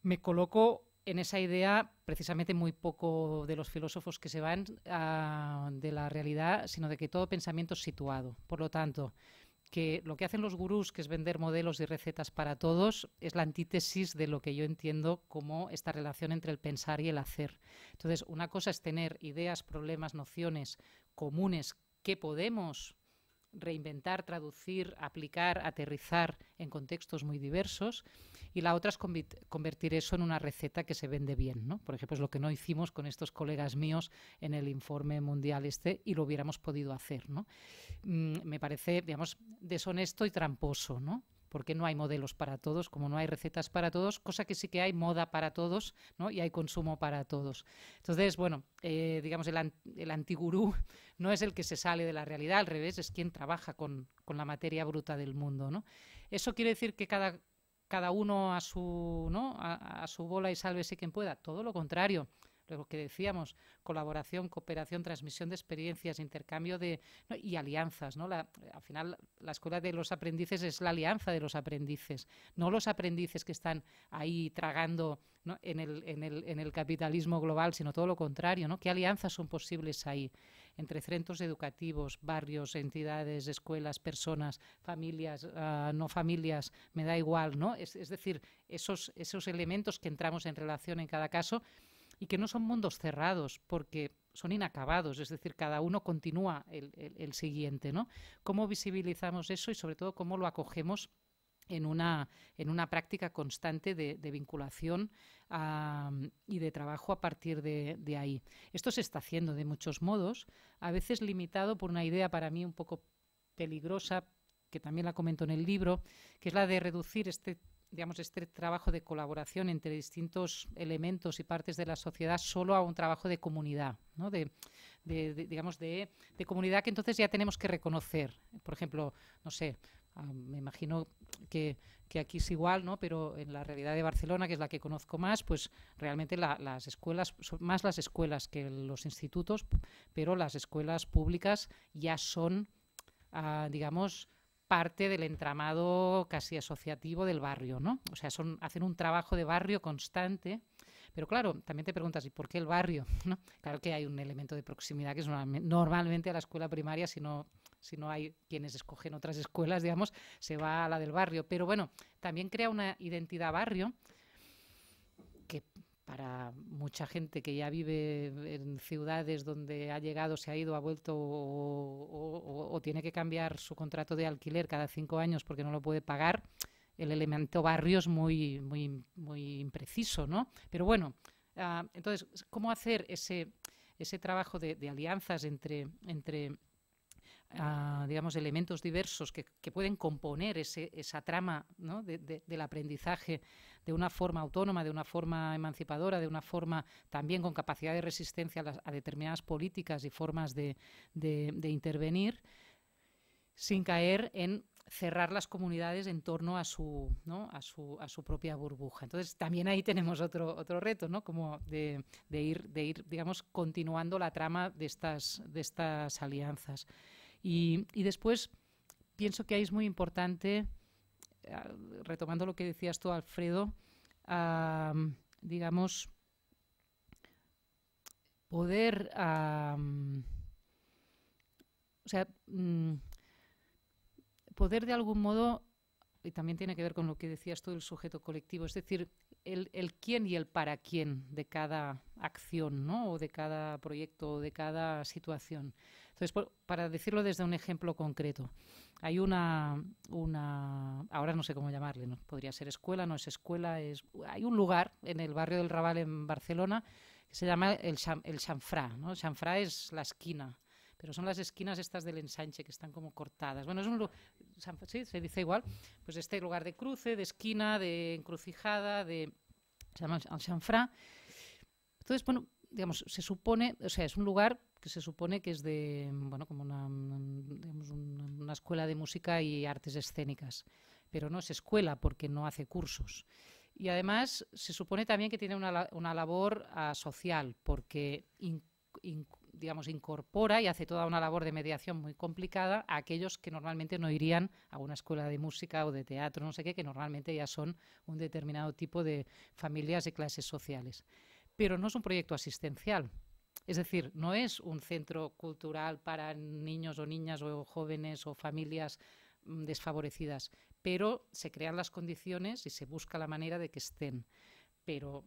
me coloco en esa idea, precisamente muy poco de los filósofos que se van ah, de la realidad, sino de que todo pensamiento es situado. Por lo tanto, que lo que hacen los gurús, que es vender modelos y recetas para todos, es la antítesis de lo que yo entiendo como esta relación entre el pensar y el hacer. Entonces, una cosa es tener ideas, problemas, nociones comunes que podemos reinventar, traducir, aplicar, aterrizar en contextos muy diversos. Y la otra es convertir eso en una receta que se vende bien. ¿no? Por ejemplo, es lo que no hicimos con estos colegas míos en el informe mundial este y lo hubiéramos podido hacer. ¿no? Mm, me parece, digamos, deshonesto y tramposo. ¿no? porque no hay modelos para todos, como no hay recetas para todos, cosa que sí que hay moda para todos ¿no? y hay consumo para todos. Entonces, bueno, eh, digamos, el, el antigurú no es el que se sale de la realidad, al revés, es quien trabaja con, la materia bruta del mundo. ¿no? Eso quiere decir que cada cada uno a su, a, a su bola y sálvese quien pueda. Todo lo contrario lo que decíamos, colaboración, cooperación, transmisión de experiencias, intercambio de y alianzas, ¿no? al final la escuela de los aprendices es la alianza de los aprendices, no los aprendices que están ahí tragando en, el, en, el, en, el, capitalismo global, sino todo lo contrario, ¿no? ¿Qué alianzas son posibles ahí entre centros educativos, barrios, entidades, escuelas, personas, familias, ah, no familias, me da igual, ¿no? Es, decir, esos, esos elementos que entramos en relación en cada caso y que no son mundos cerrados porque son inacabados, es decir, cada uno continúa el, siguiente, ¿no? ¿Cómo visibilizamos eso y sobre todo cómo lo acogemos? En una, en una, práctica constante de, vinculación y de trabajo a partir de, de, ahí. Esto se está haciendo de muchos modos, a veces limitado por una idea para mí un poco peligrosa, que también la comento en el libro, que es la de reducir este digamos, este trabajo de colaboración entre distintos elementos y partes de la sociedad solo a un trabajo de comunidad, ¿no? de, digamos, de, comunidad que entonces ya tenemos que reconocer. Por ejemplo, no sé, ah, me imagino que, aquí es igual, ¿no? pero en la realidad de Barcelona, que es la que conozco más, pues realmente las escuelas, más las escuelas que los institutos, pero las escuelas públicas ya son, ah, digamos, parte del entramado casi asociativo del barrio, ¿no? O sea, son, hacen un trabajo de barrio constante. Pero claro, también te preguntas, ¿y por qué el barrio? Claro que hay un elemento de proximidad que es normalmente a la escuela primaria, si no, si no hay quienes escogen otras escuelas, digamos, se va a la del barrio. Pero bueno, también crea una identidad barrio que para mucha gente que ya vive en ciudades donde ha llegado, se ha ido, ha vuelto o, tiene que cambiar su contrato de alquiler cada cinco años porque no lo puede pagar, el elemento barrio es muy, muy, muy impreciso, ¿no? Pero bueno, ah, entonces, ¿cómo hacer ese, ese trabajo de, de alianzas entre, entre digamos, elementos diversos que, pueden componer esa trama del aprendizaje de una forma autónoma, de una forma emancipadora, de una forma también con capacidad de resistencia a, determinadas políticas y formas de, intervenir, sin caer en cerrar las comunidades en torno a su, a su, propia burbuja. Entonces, también ahí tenemos otro, otro reto, Como de, de, ir, de ir, digamos, continuando la trama de estas, de estas alianzas. Y, después pienso que ahí es muy importante, eh, retomando lo que decías tú, Alfredo, digamos, poder, mm, poder de algún modo, y también tiene que ver con lo que decías tú del sujeto colectivo, es decir, el, quién y el para quién de cada acción, o de cada proyecto, o de cada situación. Entonces, para decirlo desde un ejemplo concreto, hay una, una, ahora no sé cómo llamarle, ¿no? podría ser escuela, no es escuela, es, hay un lugar en el barrio del Raval en Barcelona que se llama el, el ¿no? Chanfrá es la esquina, pero son las esquinas estas del ensanche que están como cortadas. Bueno, es un lugar, sí, se dice igual, pues este lugar de cruce, de esquina, de encrucijada, de se llama el Chanfrá. Entonces, bueno, digamos, se supone, o sea, es un lugar se supone que es de, como una, escuela de música y artes escénicas, pero no es escuela porque no hace cursos. Y además se supone también que tiene una, labor social, porque digamos, incorpora y hace toda una labor de mediación muy complicada a aquellos que normalmente no irían a una escuela de música o de teatro, no sé qué, que normalmente ya son un determinado tipo de familias y clases sociales. Pero no es un proyecto asistencial, es decir, no es un centro cultural para niños o niñas o jóvenes o familias mm, desfavorecidas, pero se crean las condiciones y se busca la manera de que estén. Pero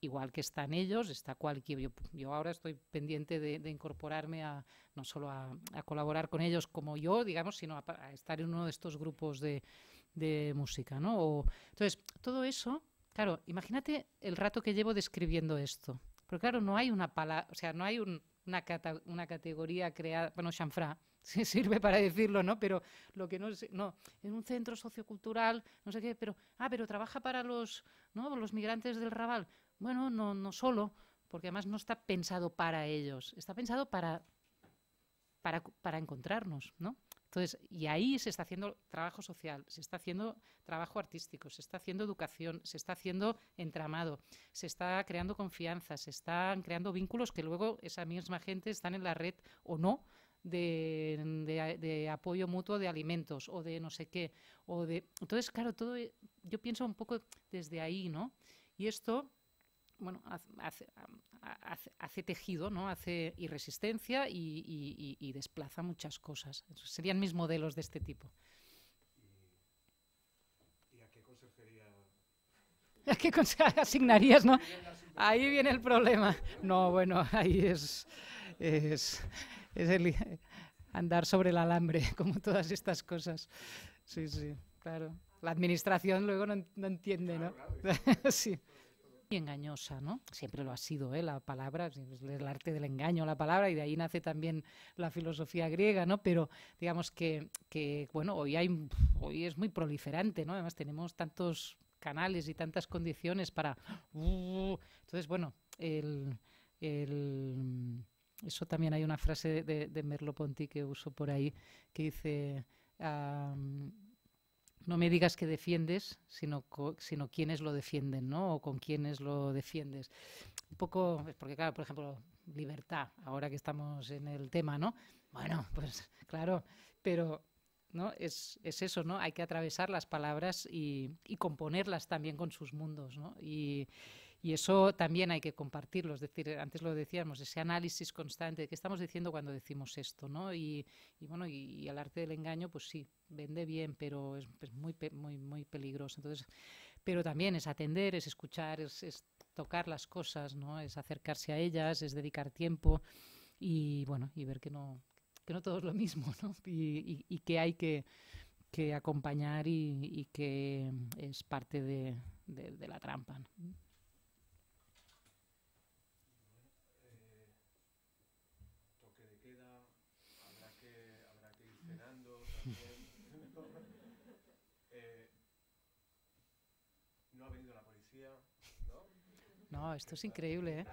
igual que están ellos, está cualquier. Yo, ahora estoy pendiente de, incorporarme a, no solo a, colaborar con ellos como yo, digamos, sino a, estar en uno de estos grupos de, música, ¿no? entonces, todo eso, claro, imagínate el rato que llevo describiendo esto. Pero claro, no hay una palabra, o sea, no hay una, una categoría creada, bueno, chanfra, si sirve para decirlo, ¿no? Pero lo que no es, no, en un centro sociocultural, no sé qué, pero, ah, pero trabaja para los, ¿no? los migrantes del Raval. Bueno, no, no solo, porque además no está pensado para ellos, está pensado para, para encontrarnos, ¿no? Entonces, y ahí se está haciendo trabajo social, se está haciendo trabajo artístico, se está haciendo educación, se está haciendo entramado, se está creando confianza, se están creando vínculos que luego esa misma gente están en la red o no. De, apoyo mutuo de alimentos o de no sé qué o de entonces claro todo e, yo pienso un poco desde ahí no y esto bueno, hace, tejido, ¿no? Hace y y, desplaza muchas cosas. Serían mis modelos de este tipo. ¿Y, a qué consejería? ¿A qué asignarías, no? Ahí viene el problema. No, bueno, ahí es, es, es el andar sobre el alambre, como todas estas cosas. Sí, sí, claro. La administración luego no, entiende, ¿no? sí engañosa, ¿no? Siempre lo ha sido, ¿eh? La palabra, el arte del engaño, la palabra, y de ahí nace también la filosofía griega, ¿no? Pero digamos que, bueno, hoy, hay, hoy es muy proliferante, ¿no? Además tenemos tantos canales y tantas condiciones para... Uh, entonces, bueno, eso también hay una frase de, de Merlo ponty que uso por ahí, que dice... No me digas que defiendes, sino, sino quiénes lo defienden, ¿no? O con quiénes lo defiendes. Un poco, pues, porque claro, por ejemplo, libertad, ahora que estamos en el tema, ¿no? Bueno, pues claro, pero ¿no? Es, es eso, ¿no? Hay que atravesar las palabras y, y componerlas también con sus mundos, ¿no? Y, y eso también hay que compartirlo, es decir, antes lo decíamos, ese análisis constante de qué estamos diciendo cuando decimos esto, ¿no? Y, bueno, y, el arte del engaño, pues sí, vende bien, pero es, muy, muy, muy peligroso. Entonces, pero también es atender, es escuchar, es, tocar las cosas, ¿no? Es acercarse a ellas, es dedicar tiempo y bueno, y ver que no, que no todo es lo mismo, ¿no? Y, que hay que, acompañar y, que es parte de, la trampa. Eh, no esto es increíble, ¿eh?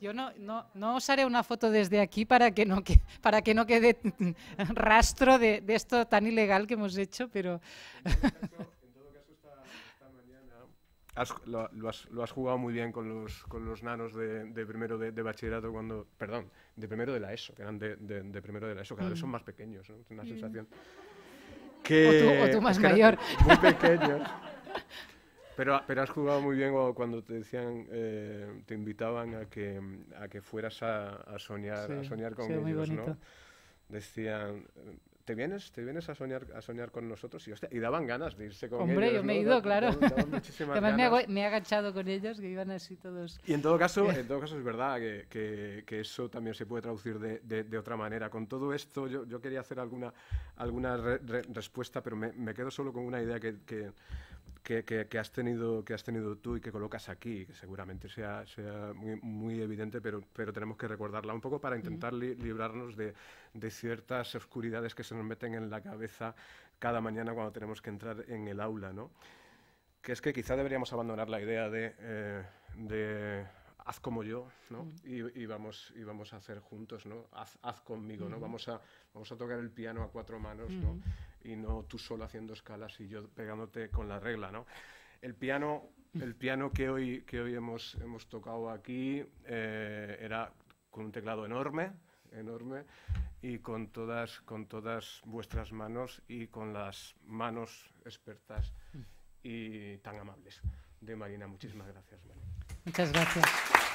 Yo no, no, no, os haré una foto desde aquí para que no, para que no quede rastro de, esto tan ilegal que hemos hecho, pero... Este lo, has, jugado muy bien con los, con los nanos de, primero de, bachillerato cuando, perdón, de primero de la ESO, que eran de, primero de la ESO, que son mm. más pequeños, ¿no? una mm. sensación. Que, o, tú, más mayor. Muy pequeños. Pero, pero, has jugado muy bien cuando te decían, eh, te invitaban a que, a que fueras a, soñar, a soñar con ellos, ¿no? Decían, te vienes, te vienes a soñar, a soñar con nosotros y, y daban ganas de irse con ellos. Hombre, yo me he ido, claro. Además me, he agachado con ellos, que iban así todos. Y en todo caso, en todo caso es verdad que, que, eso también se puede traducir de, de, otra manera. Con todo esto, yo, yo quería hacer alguna, alguna respuesta, pero me, me, quedo solo con una idea que, que que, has tenido, que has tenido tú y que colocas aquí, que seguramente sea, sea muy, evidente, pero, pero tenemos que recordarla un poco para intentar librarnos de, ciertas oscuridades que se nos meten en la cabeza cada mañana cuando tenemos que entrar en el aula, ¿no? Que es que quizá deberíamos abandonar la idea de, eh, haz como yo, ¿no? y, vamos, y vamos a hacer juntos, ¿no? Haz, conmigo, ¿no? Vamos a, vamos a tocar el piano a cuatro manos, ¿no? y no tú solo haciendo escalas y yo pegándote con la regla, ¿no? El piano, el piano que hoy, que hoy hemos, hemos tocado aquí eh, era con un teclado enorme, enorme, y con todas, con todas vuestras manos y con las manos expertas y tan amables de Marina. Muchísimas gracias, Marina. Muchas gracias.